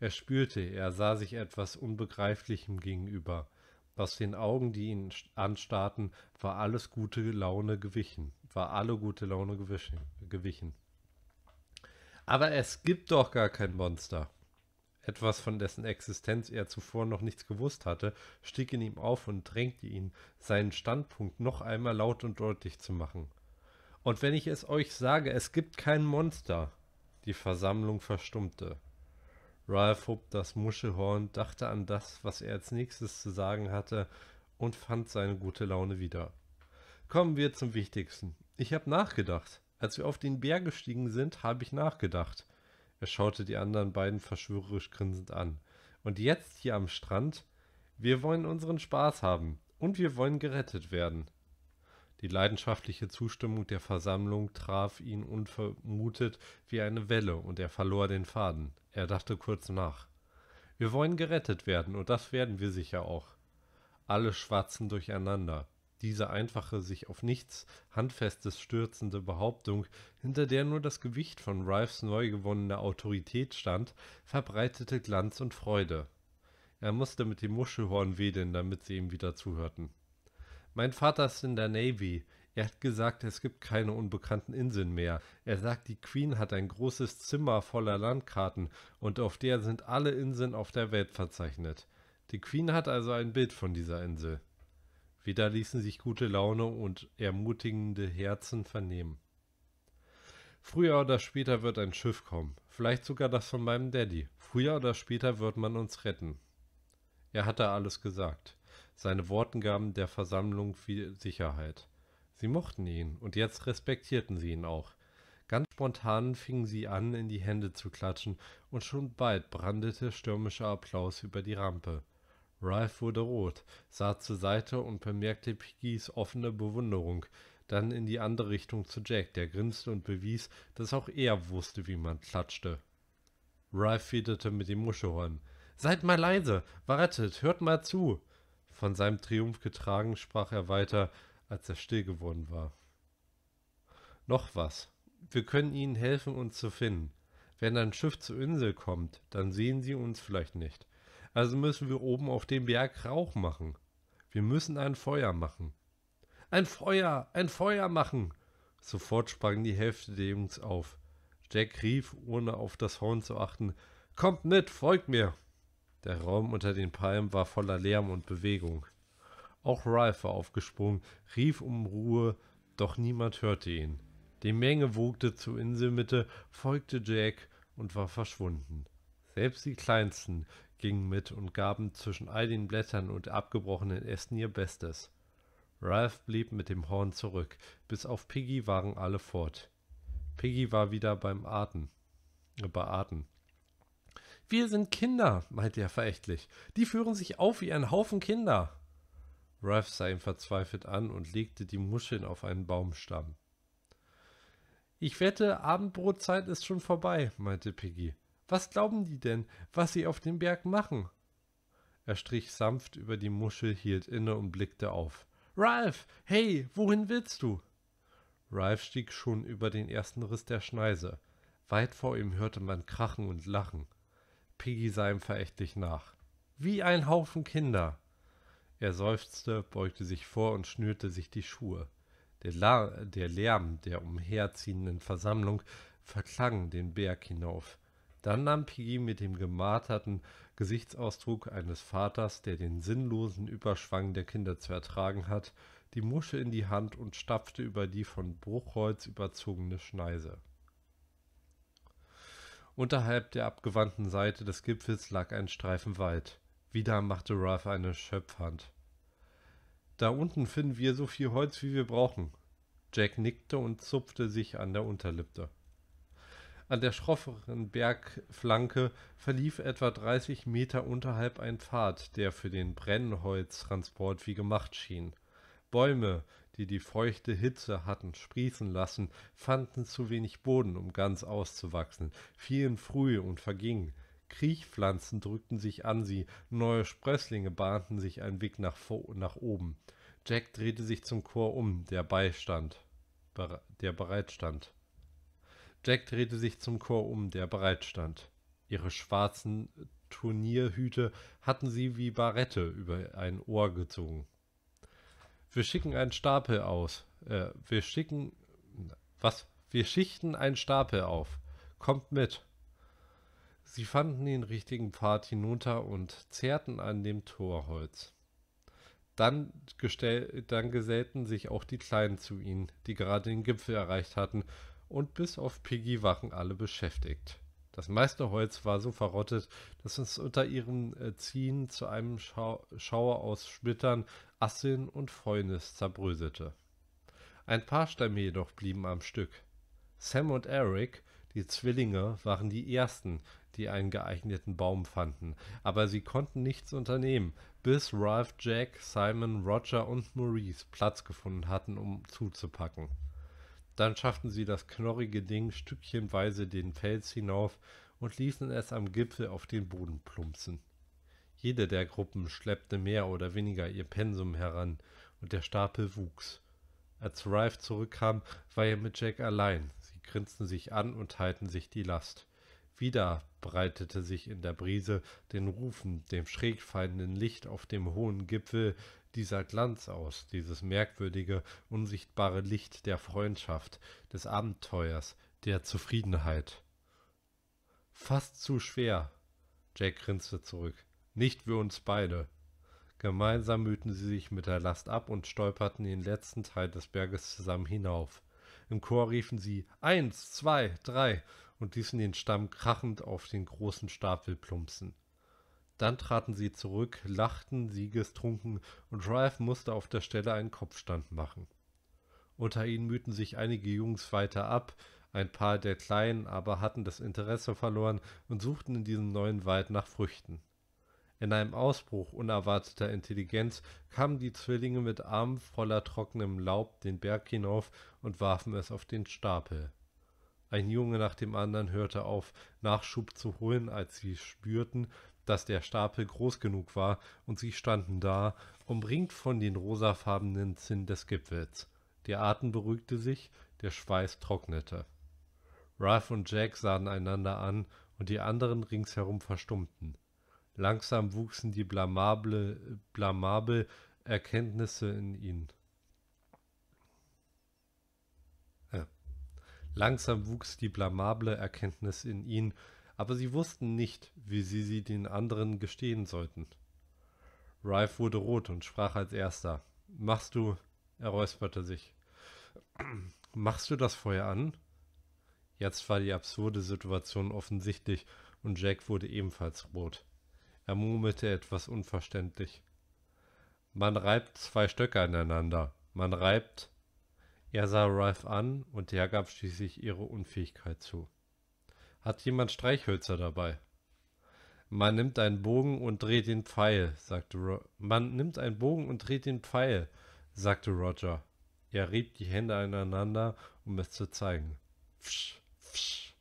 Speaker 1: Er spürte, er sah sich etwas Unbegreiflichem gegenüber. Aus den Augen, die ihn anstarrten, war alles gute Laune gewichen, war alle gute Laune gewichen. Aber es gibt doch gar kein Monster. Etwas, von dessen Existenz er zuvor noch nichts gewusst hatte, stieg in ihm auf und drängte ihn, seinen Standpunkt noch einmal laut und deutlich zu machen. Und wenn ich es euch sage, es gibt kein Monster. Die Versammlung verstummte. Ralph hob das Muschelhorn, dachte an das, was er als nächstes zu sagen hatte, und fand seine gute Laune wieder. Kommen wir zum Wichtigsten. Ich habe nachgedacht. Als wir auf den Berg gestiegen sind, habe ich nachgedacht. Er schaute die anderen beiden verschwörerisch grinsend an. Und jetzt hier am Strand? Wir wollen unseren Spaß haben. Und wir wollen gerettet werden. Die leidenschaftliche Zustimmung der Versammlung traf ihn unvermutet wie eine Welle, und er verlor den Faden. Er dachte kurz nach. Wir wollen gerettet werden, und das werden wir sicher auch. Alle schwatzen durcheinander. Diese einfache, sich auf nichts Handfestes stürzende Behauptung, hinter der nur das Gewicht von Rives neu gewonnene Autorität stand, verbreitete Glanz und Freude. Er musste mit dem Muschelhorn wedeln, damit sie ihm wieder zuhörten. Mein Vater ist in der Navy. Er hat gesagt, es gibt keine unbekannten Inseln mehr. Er sagt, die Queen hat ein großes Zimmer voller Landkarten und auf der sind alle Inseln auf der Welt verzeichnet. Die Queen hat also ein Bild von dieser Insel. Wieder ließen sich gute Laune und ermutigende Herzen vernehmen. Früher oder später wird ein Schiff kommen, vielleicht sogar das von meinem Daddy. Früher oder später wird man uns retten. Er hatte alles gesagt. Seine Worten gaben der Versammlung viel Sicherheit. Sie mochten ihn, und jetzt respektierten sie ihn auch. Ganz spontan fingen sie an, in die Hände zu klatschen, und schon bald brandete stürmischer Applaus über die Rampe. Ralph wurde rot, sah zur Seite und bemerkte Piggys offene Bewunderung, dann in die andere Richtung zu Jack, der grinste und bewies, dass auch er wusste, wie man klatschte. Ralph federte mit dem Muschelhorn. Seid mal leise, wartet, hört mal zu. Von seinem Triumph getragen sprach er weiter, als er still geworden war. Noch was. Wir können Ihnen helfen, uns zu finden. Wenn ein Schiff zur Insel kommt, dann sehen Sie uns vielleicht nicht. Also müssen wir oben auf dem Berg Rauch machen. Wir müssen ein Feuer machen. Ein Feuer, ein Feuer machen! Sofort sprang die Hälfte der Jungs auf. Jack rief, ohne auf das Horn zu achten, Kommt mit, folgt mir! Der Raum unter den Palmen war voller Lärm und Bewegung. Auch Ralph war aufgesprungen, rief um Ruhe, doch niemand hörte ihn. Die Menge wogte zur Inselmitte, folgte Jack und war verschwunden. Selbst die Kleinsten gingen mit und gaben zwischen all den Blättern und abgebrochenen Ästen ihr Bestes. Ralph blieb mit dem Horn zurück, bis auf Piggy waren alle fort. Piggy war wieder beim Atem, äh, bei Atem. Wir sind Kinder, meinte er verächtlich. Die führen sich auf wie ein Haufen Kinder. Ralph sah ihn verzweifelt an und legte die Muscheln auf einen Baumstamm. Ich wette, Abendbrotzeit ist schon vorbei, meinte Piggy. Was glauben die denn, was sie auf dem Berg machen? Er strich sanft über die Muschel, hielt inne und blickte auf. Ralph, hey, wohin willst du? Ralph stieg schon über den ersten Riss der Schneise. Weit vor ihm hörte man Krachen und Lachen. Piggy seinem verächtlich nach. Wie ein Haufen Kinder. Er seufzte, beugte sich vor und schnürte sich die Schuhe. Der, La der Lärm der umherziehenden Versammlung verklang den Berg hinauf. Dann nahm Piggy mit dem gemarterten Gesichtsausdruck eines Vaters, der den sinnlosen Überschwang der Kinder zu ertragen hat, die Muschel in die Hand und stapfte über die von Bruchholz überzogene Schneise. Unterhalb der abgewandten Seite des Gipfels lag ein Streifen Wald. Wieder machte Ralph eine Schöpfhand. Da unten finden wir so viel Holz, wie wir brauchen. Jack nickte und zupfte sich an der Unterlippe. An der schrofferen Bergflanke verlief etwa 30 Meter unterhalb ein Pfad, der für den Brennholztransport wie gemacht schien. Bäume, die die feuchte Hitze hatten sprießen lassen, fanden zu wenig Boden, um ganz auszuwachsen, fielen früh und vergingen. Kriechpflanzen drückten sich an sie, neue Sprösslinge bahnten sich einen Weg nach, nach oben. Jack drehte sich zum Chor um, der beistand, der bereitstand. Jack drehte sich zum Chor um, der bereitstand. Ihre schwarzen Turnierhüte hatten sie wie Barette über ein Ohr gezogen. Wir schicken einen Stapel aus. Äh, wir schicken. Was? Wir schichten einen Stapel auf. Kommt mit. Sie fanden den richtigen Pfad hinunter und zehrten an dem Torholz. Dann, gestell, dann gesellten sich auch die Kleinen zu ihnen, die gerade den Gipfel erreicht hatten, und bis auf Piggy waren alle beschäftigt. Das meiste Holz war so verrottet, dass es unter ihrem äh, Ziehen zu einem Schauer aus Splittern Assin und Fäulnis zerbröselte. Ein paar Stämme jedoch blieben am Stück. Sam und Eric, die Zwillinge, waren die ersten, die einen geeigneten Baum fanden, aber sie konnten nichts unternehmen, bis Ralph, Jack, Simon, Roger und Maurice Platz gefunden hatten, um zuzupacken. Dann schafften sie das knorrige Ding stückchenweise den Fels hinauf und ließen es am Gipfel auf den Boden plumpsen. Jede der Gruppen schleppte mehr oder weniger ihr Pensum heran, und der Stapel wuchs. Als Rife zurückkam, war er mit Jack allein. Sie grinsten sich an und teilten sich die Last. Wieder breitete sich in der Brise den Rufen, dem schräg fallenden Licht auf dem hohen Gipfel, dieser Glanz aus, dieses merkwürdige, unsichtbare Licht der Freundschaft, des Abenteuers, der Zufriedenheit. Fast zu schwer. Jack grinste zurück. Nicht für uns beide. Gemeinsam mühten sie sich mit der Last ab und stolperten den letzten Teil des Berges zusammen hinauf. Im Chor riefen sie Eins, zwei, drei und ließen den Stamm krachend auf den großen Stapel plumpsen. Dann traten sie zurück, lachten siegestrunken und Ralph musste auf der Stelle einen Kopfstand machen. Unter ihnen mühten sich einige Jungs weiter ab, ein paar der Kleinen aber hatten das Interesse verloren und suchten in diesem neuen Wald nach Früchten. In einem Ausbruch unerwarteter Intelligenz kamen die Zwillinge mit Armen voller trockenem Laub den Berg hinauf und warfen es auf den Stapel. Ein Junge nach dem anderen hörte auf, Nachschub zu holen, als sie spürten, dass der Stapel groß genug war, und sie standen da, umringt von den rosafarbenen Zinn des Gipfels. Der Atem beruhigte sich, der Schweiß trocknete. Ralph und Jack sahen einander an, und die anderen ringsherum verstummten. Langsam wuchsen die blamable, blamable Erkenntnisse in ihn. Ja. Langsam wuchs die blamable Erkenntnis in ihn, aber sie wussten nicht, wie sie sie den anderen gestehen sollten. Rife wurde rot und sprach als erster. Machst du, er räusperte sich. Machst du das Feuer an? Jetzt war die absurde Situation offensichtlich und Jack wurde ebenfalls rot. Er murmelte etwas unverständlich. Man reibt zwei Stöcke aneinander. Man reibt. Er sah Ralph an und der gab schließlich ihre Unfähigkeit zu. Hat jemand Streichhölzer dabei? Man nimmt einen Bogen und dreht den Pfeil, sagte Ro Man nimmt einen Bogen und dreht den Pfeil, sagte Roger. Er rieb die Hände aneinander, um es zu zeigen. Psch, psch.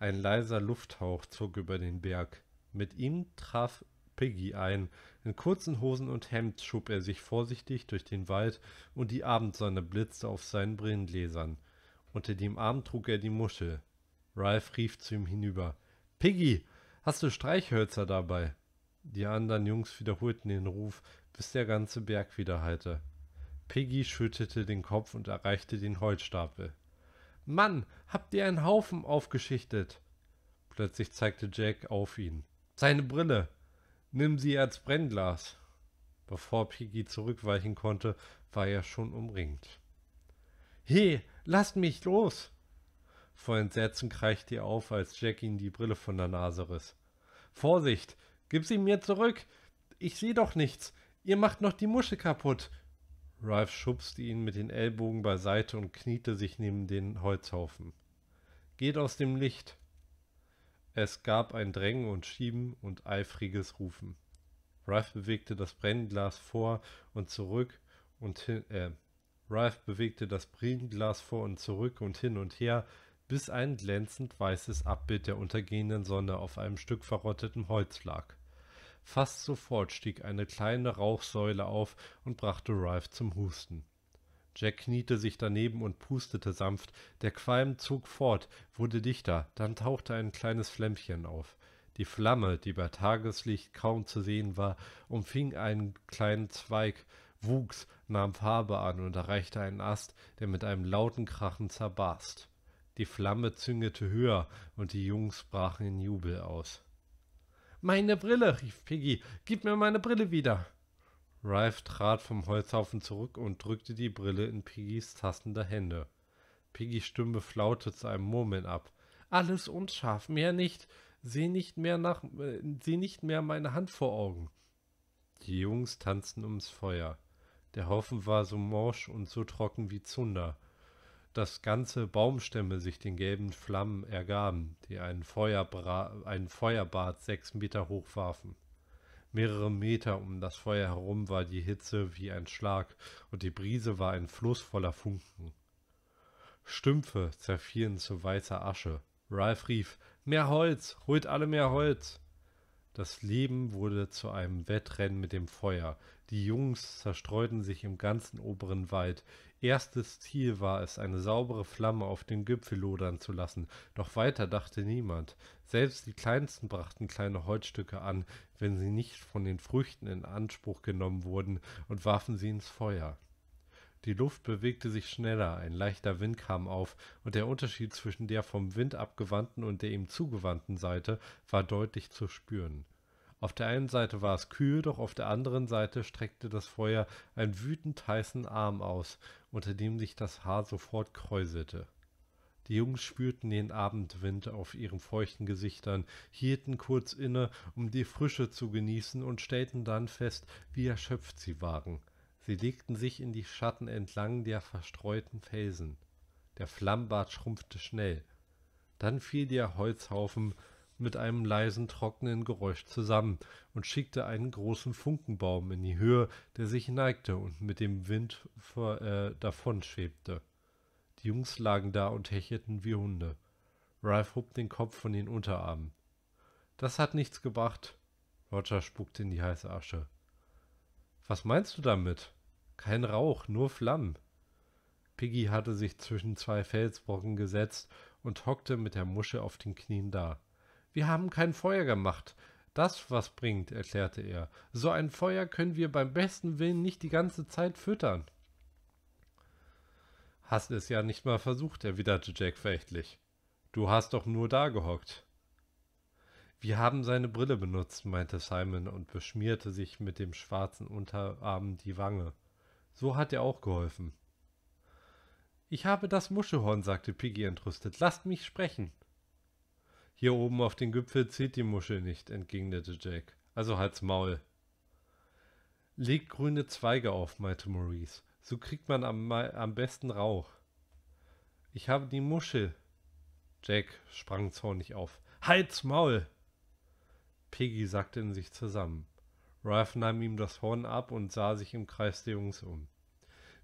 Speaker 1: Ein leiser Lufthauch zog über den Berg. Mit ihm traf Piggy ein. In kurzen Hosen und Hemd schob er sich vorsichtig durch den Wald und die Abendsonne blitzte auf seinen Brillengläsern. Unter dem Arm trug er die Muschel. Ralph rief zu ihm hinüber: Piggy, hast du Streichhölzer dabei? Die anderen Jungs wiederholten den Ruf, bis der ganze Berg wiederhallte. Piggy schüttelte den Kopf und erreichte den Holzstapel. Mann, habt ihr einen Haufen aufgeschichtet? Plötzlich zeigte Jack auf ihn. Seine Brille. Nimm sie als Brennglas. Bevor Piggy zurückweichen konnte, war er schon umringt. He, lasst mich los! Vor Entsetzen kreichte er auf, als Jack ihm die Brille von der Nase riss. Vorsicht! Gib sie mir zurück! Ich sehe doch nichts! Ihr macht noch die Muschel kaputt! Ralph schubste ihn mit den Ellbogen beiseite und kniete sich neben den Holzhaufen. Geht aus dem Licht! Es gab ein Drängen und Schieben und eifriges Rufen. Ralph bewegte das Brennglas vor und zurück und hin, äh, Ralph bewegte das Brillenglas vor und zurück und hin und her, bis ein glänzend weißes Abbild der untergehenden Sonne auf einem Stück verrottetem Holz lag. Fast sofort stieg eine kleine Rauchsäule auf und brachte Ralph zum Husten. Jack kniete sich daneben und pustete sanft. Der Qualm zog fort, wurde dichter, dann tauchte ein kleines Flämmchen auf. Die Flamme, die bei Tageslicht kaum zu sehen war, umfing einen kleinen Zweig, wuchs, nahm Farbe an und erreichte einen Ast, der mit einem lauten Krachen zerbarst. Die Flamme zündete höher und die Jungs brachen in Jubel aus. Meine Brille, rief Piggy, gib mir meine Brille wieder. Ralph trat vom Holzhaufen zurück und drückte die Brille in Piggys tastende Hände. Piggys Stimme flaute zu einem Murmeln ab. Alles unscharf, mehr nicht. Seh nicht mehr nach, äh, seh nicht mehr meine Hand vor Augen. Die Jungs tanzten ums Feuer. Der Haufen war so morsch und so trocken wie Zunder, dass ganze Baumstämme sich den gelben Flammen ergaben, die einen, Feuerbra einen Feuerbart sechs Meter hoch warfen mehrere Meter um das Feuer herum war die Hitze wie ein Schlag, und die Brise war ein Fluss voller Funken. Stümpfe zerfielen zu weißer Asche. Ralph rief Mehr Holz, holt alle mehr Holz. Das Leben wurde zu einem Wettrennen mit dem Feuer. Die Jungs zerstreuten sich im ganzen oberen Wald, Erstes Ziel war es, eine saubere Flamme auf dem Gipfel lodern zu lassen, doch weiter dachte niemand. Selbst die Kleinsten brachten kleine Holzstücke an, wenn sie nicht von den Früchten in Anspruch genommen wurden, und warfen sie ins Feuer. Die Luft bewegte sich schneller, ein leichter Wind kam auf, und der Unterschied zwischen der vom Wind abgewandten und der ihm zugewandten Seite war deutlich zu spüren. Auf der einen Seite war es kühl, doch auf der anderen Seite streckte das Feuer einen wütend heißen Arm aus, unter dem sich das Haar sofort kräuselte. Die Jungs spürten den Abendwind auf ihren feuchten Gesichtern, hielten kurz inne, um die Frische zu genießen, und stellten dann fest, wie erschöpft sie waren. Sie legten sich in die Schatten entlang der verstreuten Felsen. Der Flammbart schrumpfte schnell. Dann fiel der Holzhaufen mit einem leisen, trockenen Geräusch zusammen und schickte einen großen Funkenbaum in die Höhe, der sich neigte und mit dem Wind vor, äh, schwebte. Die Jungs lagen da und hechelten wie Hunde. Ralph hob den Kopf von den Unterarmen. Das hat nichts gebracht. Roger spuckte in die heiße Asche. Was meinst du damit? Kein Rauch, nur Flammen. Piggy hatte sich zwischen zwei Felsbrocken gesetzt und hockte mit der Muschel auf den Knien da. Wir haben kein Feuer gemacht. Das, was bringt, erklärte er. So ein Feuer können wir beim besten Willen nicht die ganze Zeit füttern. Hast es ja nicht mal versucht, erwiderte Jack verächtlich. Du hast doch nur da gehockt. Wir haben seine Brille benutzt, meinte Simon und beschmierte sich mit dem schwarzen Unterarm die Wange. So hat er auch geholfen. Ich habe das Muschelhorn, sagte Piggy entrüstet. Lasst mich sprechen. Hier oben auf den Gipfel zählt die Muschel nicht, entgegnete Jack. Also halt's Maul. Legt grüne Zweige auf, meinte Maurice. So kriegt man am, am besten Rauch. Ich habe die Muschel. Jack sprang zornig auf. Halt's Maul! Piggy sackte in sich zusammen. Ralph nahm ihm das Horn ab und sah sich im Kreis der Jungs um.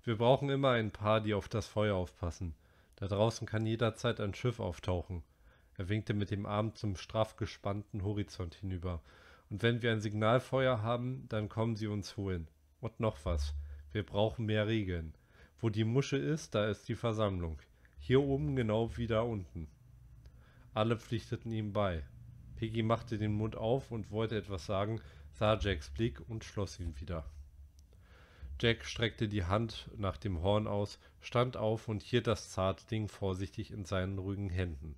Speaker 1: Wir brauchen immer ein paar, die auf das Feuer aufpassen. Da draußen kann jederzeit ein Schiff auftauchen. Er winkte mit dem Arm zum straff gespannten Horizont hinüber. Und wenn wir ein Signalfeuer haben, dann kommen sie uns holen. Und noch was. Wir brauchen mehr Regeln. Wo die Musche ist, da ist die Versammlung. Hier oben genau wie da unten. Alle pflichteten ihm bei. Piggy machte den Mund auf und wollte etwas sagen, sah Jacks Blick und schloss ihn wieder. Jack streckte die Hand nach dem Horn aus, stand auf und hielt das zarte Ding vorsichtig in seinen ruhigen Händen.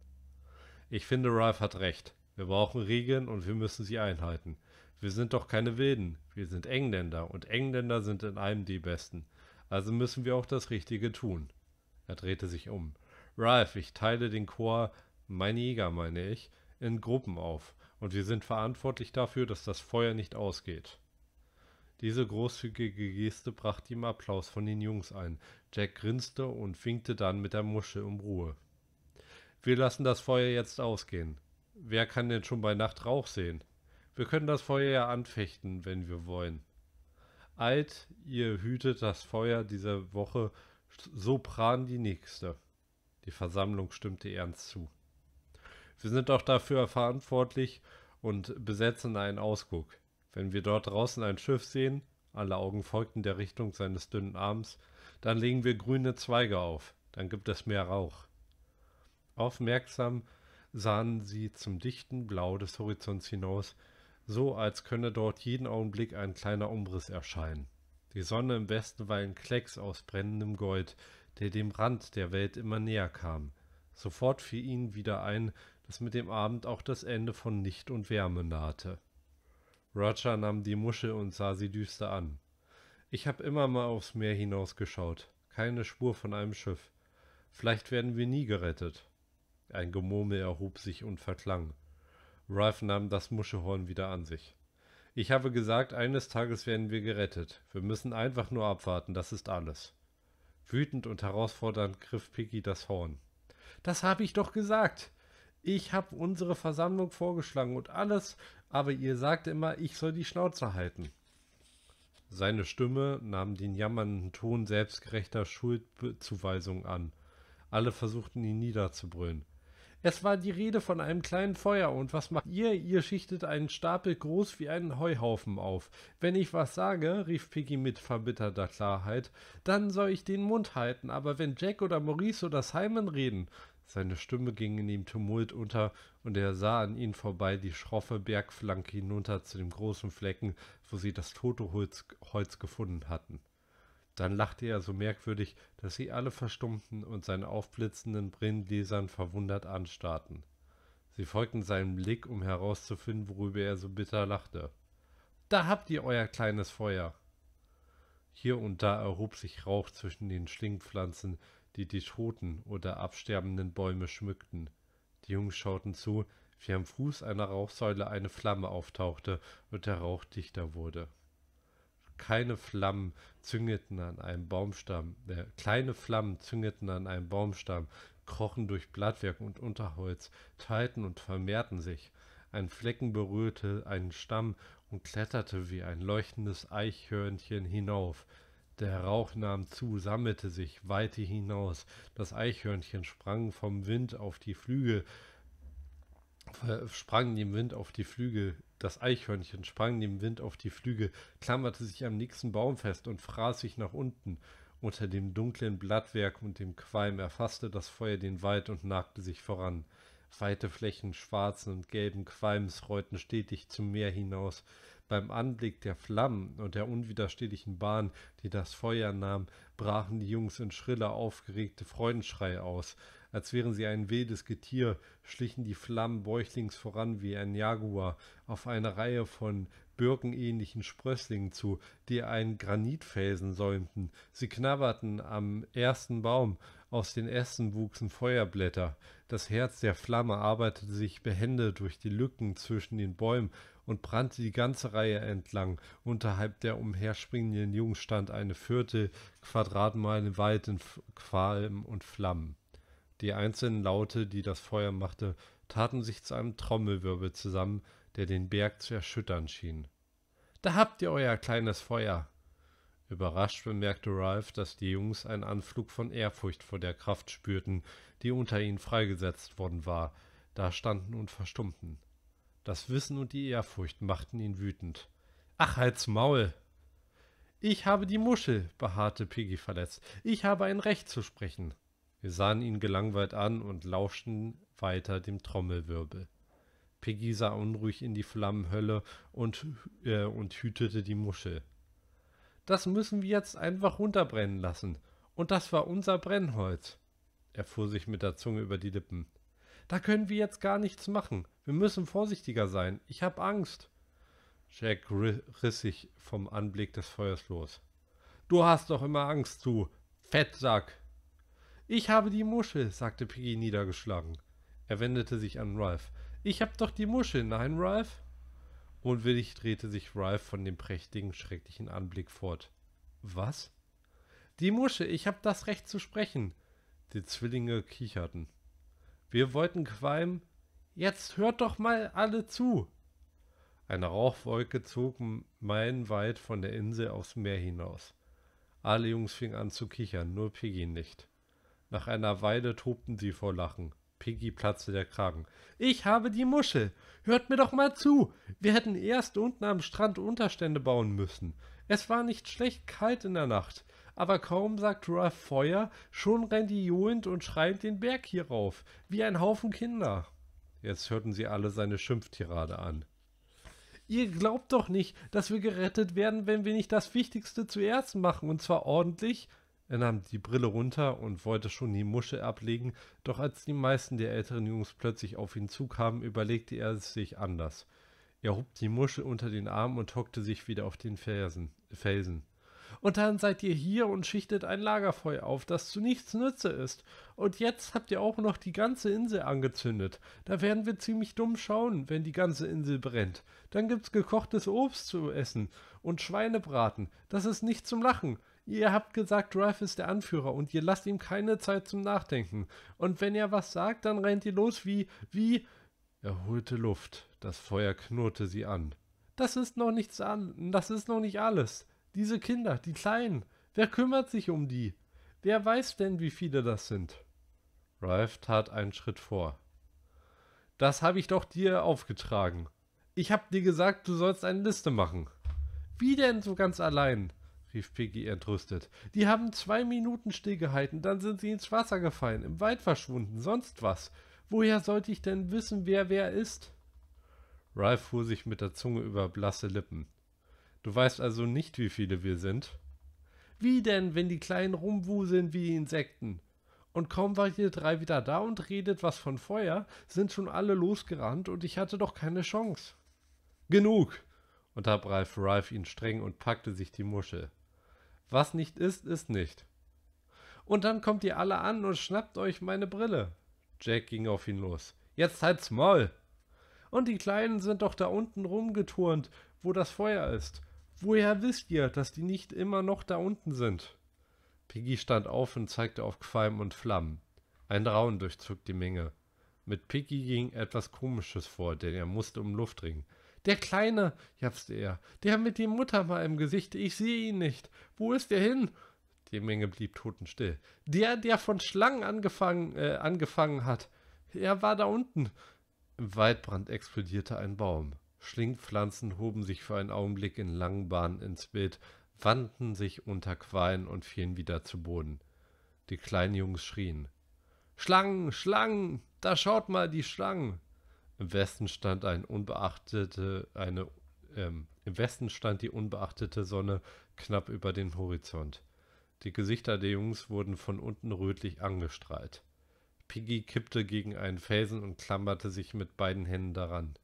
Speaker 1: Ich finde, Ralph hat recht. Wir brauchen Regeln und wir müssen sie einhalten. Wir sind doch keine Wilden, wir sind Engländer und Engländer sind in allem die Besten. Also müssen wir auch das Richtige tun. Er drehte sich um. Ralph, ich teile den Chor, mein Jäger meine ich, in Gruppen auf und wir sind verantwortlich dafür, dass das Feuer nicht ausgeht. Diese großzügige Geste brachte ihm Applaus von den Jungs ein. Jack grinste und winkte dann mit der Muschel um Ruhe. Wir lassen das Feuer jetzt ausgehen. Wer kann denn schon bei Nacht Rauch sehen? Wir können das Feuer ja anfechten, wenn wir wollen. Eilt, ihr hütet das Feuer dieser Woche, so pran die nächste. Die Versammlung stimmte ernst zu. Wir sind auch dafür verantwortlich und besetzen einen Ausguck. Wenn wir dort draußen ein Schiff sehen, alle Augen folgten der Richtung seines dünnen Arms, dann legen wir grüne Zweige auf, dann gibt es mehr Rauch. Aufmerksam sahen sie zum dichten Blau des Horizonts hinaus, so als könne dort jeden Augenblick ein kleiner Umriss erscheinen. Die Sonne im Westen war ein Klecks aus brennendem Gold, der dem Rand der Welt immer näher kam. Sofort fiel ihnen wieder ein, dass mit dem Abend auch das Ende von Licht und Wärme nahte. Roger nahm die Muschel und sah sie düster an. Ich habe immer mal aufs Meer hinausgeschaut. Keine Spur von einem Schiff. Vielleicht werden wir nie gerettet. Ein Gemurmel erhob sich und verklang. Ralph nahm das Muschehorn wieder an sich. Ich habe gesagt, eines Tages werden wir gerettet. Wir müssen einfach nur abwarten, das ist alles. Wütend und herausfordernd griff Piggy das Horn. Das habe ich doch gesagt. Ich habe unsere Versammlung vorgeschlagen und alles, aber ihr sagt immer, ich soll die Schnauze halten. Seine Stimme nahm den jammernden Ton selbstgerechter Schuldzuweisung an. Alle versuchten ihn niederzubrüllen. Es war die Rede von einem kleinen Feuer und was macht ihr? Ihr schichtet einen Stapel groß wie einen Heuhaufen auf. Wenn ich was sage, rief Piggy mit verbitterter Klarheit, dann soll ich den Mund halten, aber wenn Jack oder Maurice oder Simon reden, seine Stimme ging in dem Tumult unter, und er sah an ihnen vorbei die schroffe Bergflanke hinunter zu dem großen Flecken, wo sie das tote Holz, Holz gefunden hatten. Dann lachte er so merkwürdig, dass sie alle verstummten und seine aufblitzenden Brillengläsern verwundert anstarrten. Sie folgten seinem Blick, um herauszufinden, worüber er so bitter lachte. Da habt ihr euer kleines Feuer! Hier und da erhob sich Rauch zwischen den Schlingpflanzen, die die toten oder absterbenden Bäume schmückten. Die Jungs schauten zu, wie am Fuß einer Rauchsäule eine Flamme auftauchte und der Rauch dichter wurde. Keine Flammen zündeten an einem Baumstamm. Äh, kleine Flammen zündeten an einem Baumstamm, krochen durch Blattwerk und Unterholz, teilten und vermehrten sich. Ein Flecken berührte einen Stamm und kletterte wie ein leuchtendes Eichhörnchen hinauf. Der Rauch nahm zu, sammelte sich, weite hinaus. Das Eichhörnchen sprang vom Wind auf die Flügel, sprang dem Wind auf die Flügel, das Eichhörnchen sprang dem Wind auf die Flügel, klammerte sich am nächsten Baum fest und fraß sich nach unten. Unter dem dunklen Blattwerk und dem Qualm erfasste das Feuer den Wald und nagte sich voran. Weite Flächen schwarzen und gelben Qualms reuten stetig zum Meer hinaus. Beim Anblick der Flammen und der unwiderstehlichen Bahn, die das Feuer nahm, brachen die Jungs in schriller, aufgeregte Freudenschrei aus. Als wären sie ein wildes Getier, schlichen die Flammen bäuchlings voran wie ein Jaguar auf eine Reihe von birkenähnlichen Sprösslingen zu, die einen Granitfelsen säumten. Sie knabberten am ersten Baum, aus den Ästen wuchsen Feuerblätter. Das Herz der Flamme arbeitete sich behende durch die Lücken zwischen den Bäumen und brannte die ganze Reihe entlang. Unterhalb der umherspringenden Jungen stand eine vierte Quadratmeile weit in Qualm und Flammen. Die einzelnen Laute, die das Feuer machte, taten sich zu einem Trommelwirbel zusammen, der den Berg zu erschüttern schien. Da habt ihr euer kleines Feuer! Überrascht bemerkte Ralph, dass die Jungs einen Anflug von Ehrfurcht vor der Kraft spürten, die unter ihnen freigesetzt worden war, da standen und verstummten. Das Wissen und die Ehrfurcht machten ihn wütend. Ach, halt's Maul! Ich habe die Muschel, beharrte Piggy verletzt. Ich habe ein Recht zu sprechen. Wir sahen ihn gelangweilt an und lauschten weiter dem Trommelwirbel. Piggy sah unruhig in die Flammenhölle und, äh, und hütete die Muschel. Das müssen wir jetzt einfach runterbrennen lassen. Und das war unser Brennholz. Er fuhr sich mit der Zunge über die Lippen. Da können wir jetzt gar nichts machen. Wir müssen vorsichtiger sein. Ich habe Angst. Jack riss sich vom Anblick des Feuers los. Du hast doch immer Angst, du Fettsack! Ich habe die Muschel, sagte Piggy niedergeschlagen. Er wendete sich an Ralph. Ich hab doch die Muschel, nein, Ralph? Unwillig drehte sich Ralph von dem prächtigen, schrecklichen Anblick fort. Was? Die Muschel, ich hab das Recht zu sprechen. Die Zwillinge kicherten. Wir wollten qualmen. Jetzt hört doch mal alle zu. Eine Rauchwolke zog meilenweit von der Insel aufs Meer hinaus. Alle Jungs fingen an zu kichern, nur Piggy nicht. Nach einer Weile tobten sie vor Lachen. Piggy platzte der Kragen. Ich habe die Muschel. Hört mir doch mal zu. Wir hätten erst unten am Strand Unterstände bauen müssen. Es war nicht schlecht kalt in der Nacht. Aber kaum sagt Ralph Feuer, schon rennt die johend und schreiend den Berg hierauf, wie ein Haufen Kinder. Jetzt hörten sie alle seine Schimpftirade an. Ihr glaubt doch nicht, dass wir gerettet werden, wenn wir nicht das Wichtigste zuerst machen, und zwar ordentlich er nahm die Brille runter und wollte schon die Muschel ablegen, doch als die meisten der älteren Jungs plötzlich auf ihn zukamen, überlegte er es sich anders. Er hob die Muschel unter den Arm und hockte sich wieder auf den Fersen, Felsen. Und dann seid ihr hier und schichtet ein Lagerfeuer auf, das zu nichts nütze ist. Und jetzt habt ihr auch noch die ganze Insel angezündet. Da werden wir ziemlich dumm schauen, wenn die ganze Insel brennt. Dann gibt's gekochtes Obst zu essen und Schweinebraten. Das ist nicht zum Lachen. Ihr habt gesagt, Ralph ist der Anführer und ihr lasst ihm keine Zeit zum Nachdenken. Und wenn er was sagt, dann rennt ihr los wie, wie... Er holte Luft. Das Feuer knurrte sie an. Das ist noch nichts an, das ist noch nicht alles. Diese Kinder, die Kleinen, wer kümmert sich um die? Wer weiß denn, wie viele das sind? Ralph tat einen Schritt vor. Das habe ich doch dir aufgetragen. Ich habe dir gesagt, du sollst eine Liste machen. Wie denn so ganz allein? rief Piggy entrüstet. Die haben zwei Minuten stillgehalten, dann sind sie ins Wasser gefallen, im Wald verschwunden, sonst was. Woher sollte ich denn wissen, wer wer ist? Ralph fuhr sich mit der Zunge über blasse Lippen. Du weißt also nicht, wie viele wir sind? Wie denn, wenn die Kleinen rumwuseln wie Insekten? Und kaum war ihr drei wieder da und redet was von Feuer, sind schon alle losgerannt und ich hatte doch keine Chance. Genug, unterbrach Ralph ihn streng und packte sich die Muschel. Was nicht ist, ist nicht. Und dann kommt ihr alle an und schnappt euch meine Brille. Jack ging auf ihn los. Jetzt halt's Maul! Und die Kleinen sind doch da unten rumgeturnt, wo das Feuer ist. Woher wisst ihr, dass die nicht immer noch da unten sind? Piggy stand auf und zeigte auf Qualm und Flammen. Ein Raunen durchzog die Menge. Mit Piggy ging etwas Komisches vor, denn er musste um Luft ringen. Der Kleine, japste er, der mit dem mal im Gesicht, ich sehe ihn nicht. Wo ist er hin? Die Menge blieb totenstill. Der, der von Schlangen angefangen, äh, angefangen hat. Er war da unten. Im Waldbrand explodierte ein Baum. Schlingpflanzen hoben sich für einen Augenblick in langen Bahnen ins Bild, wandten sich unter Quallen und fielen wieder zu Boden. Die kleinen Jungs schrien. Schlangen, Schlangen, da schaut mal die Schlangen. Im Westen stand ein unbeachtete, eine, ähm, im Westen stand die unbeachtete Sonne knapp über den Horizont. Die Gesichter der Jungs wurden von unten rötlich angestrahlt. Piggy kippte gegen einen Felsen und klammerte sich mit beiden Händen daran.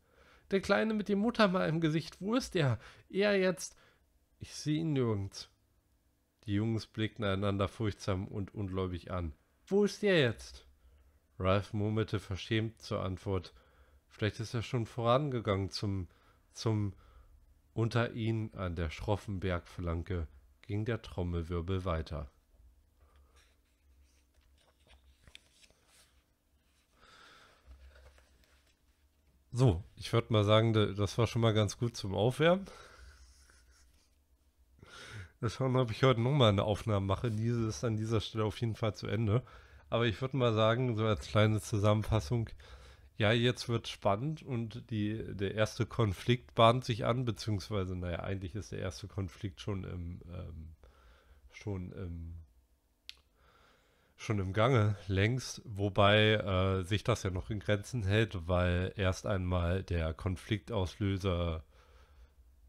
Speaker 1: Der Kleine mit dem Muttermal im Gesicht, wo ist er? Er jetzt. Ich sehe ihn nirgends. Die Jungs blickten einander furchtsam und ungläubig an. Wo ist er jetzt? Ralph murmelte verschämt zur Antwort. Vielleicht ist er schon vorangegangen zum, zum unter ihnen an der schroffen Bergflanke ging der Trommelwirbel weiter. So, ich würde mal sagen, das war schon mal ganz gut zum Aufwärmen. Mal schauen, ob ich heute nochmal eine Aufnahme mache. Diese ist an dieser Stelle auf jeden Fall zu Ende. Aber ich würde mal sagen, so als kleine Zusammenfassung, ja, jetzt wird spannend und die, der erste Konflikt bahnt sich an, beziehungsweise, naja, eigentlich ist der erste Konflikt schon im, ähm, schon im, schon im Gange längst, wobei äh, sich das ja noch in Grenzen hält, weil erst einmal der Konfliktauslöser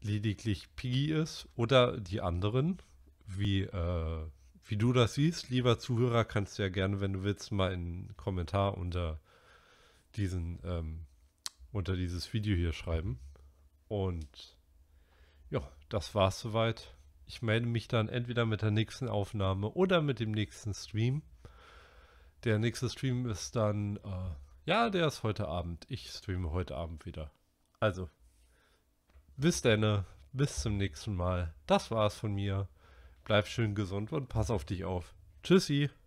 Speaker 1: lediglich Piggy ist oder die anderen, wie, äh, wie du das siehst. Lieber Zuhörer, kannst du ja gerne, wenn du willst, mal einen Kommentar unter diesen, ähm, unter dieses Video hier schreiben. Und ja, das war's soweit. Ich melde mich dann entweder mit der nächsten Aufnahme oder mit dem nächsten Stream. Der nächste Stream ist dann, äh, ja, der ist heute Abend. Ich streame heute Abend wieder. Also, bis dann, bis zum nächsten Mal. Das war's von mir. Bleib schön gesund und pass auf dich auf. Tschüssi.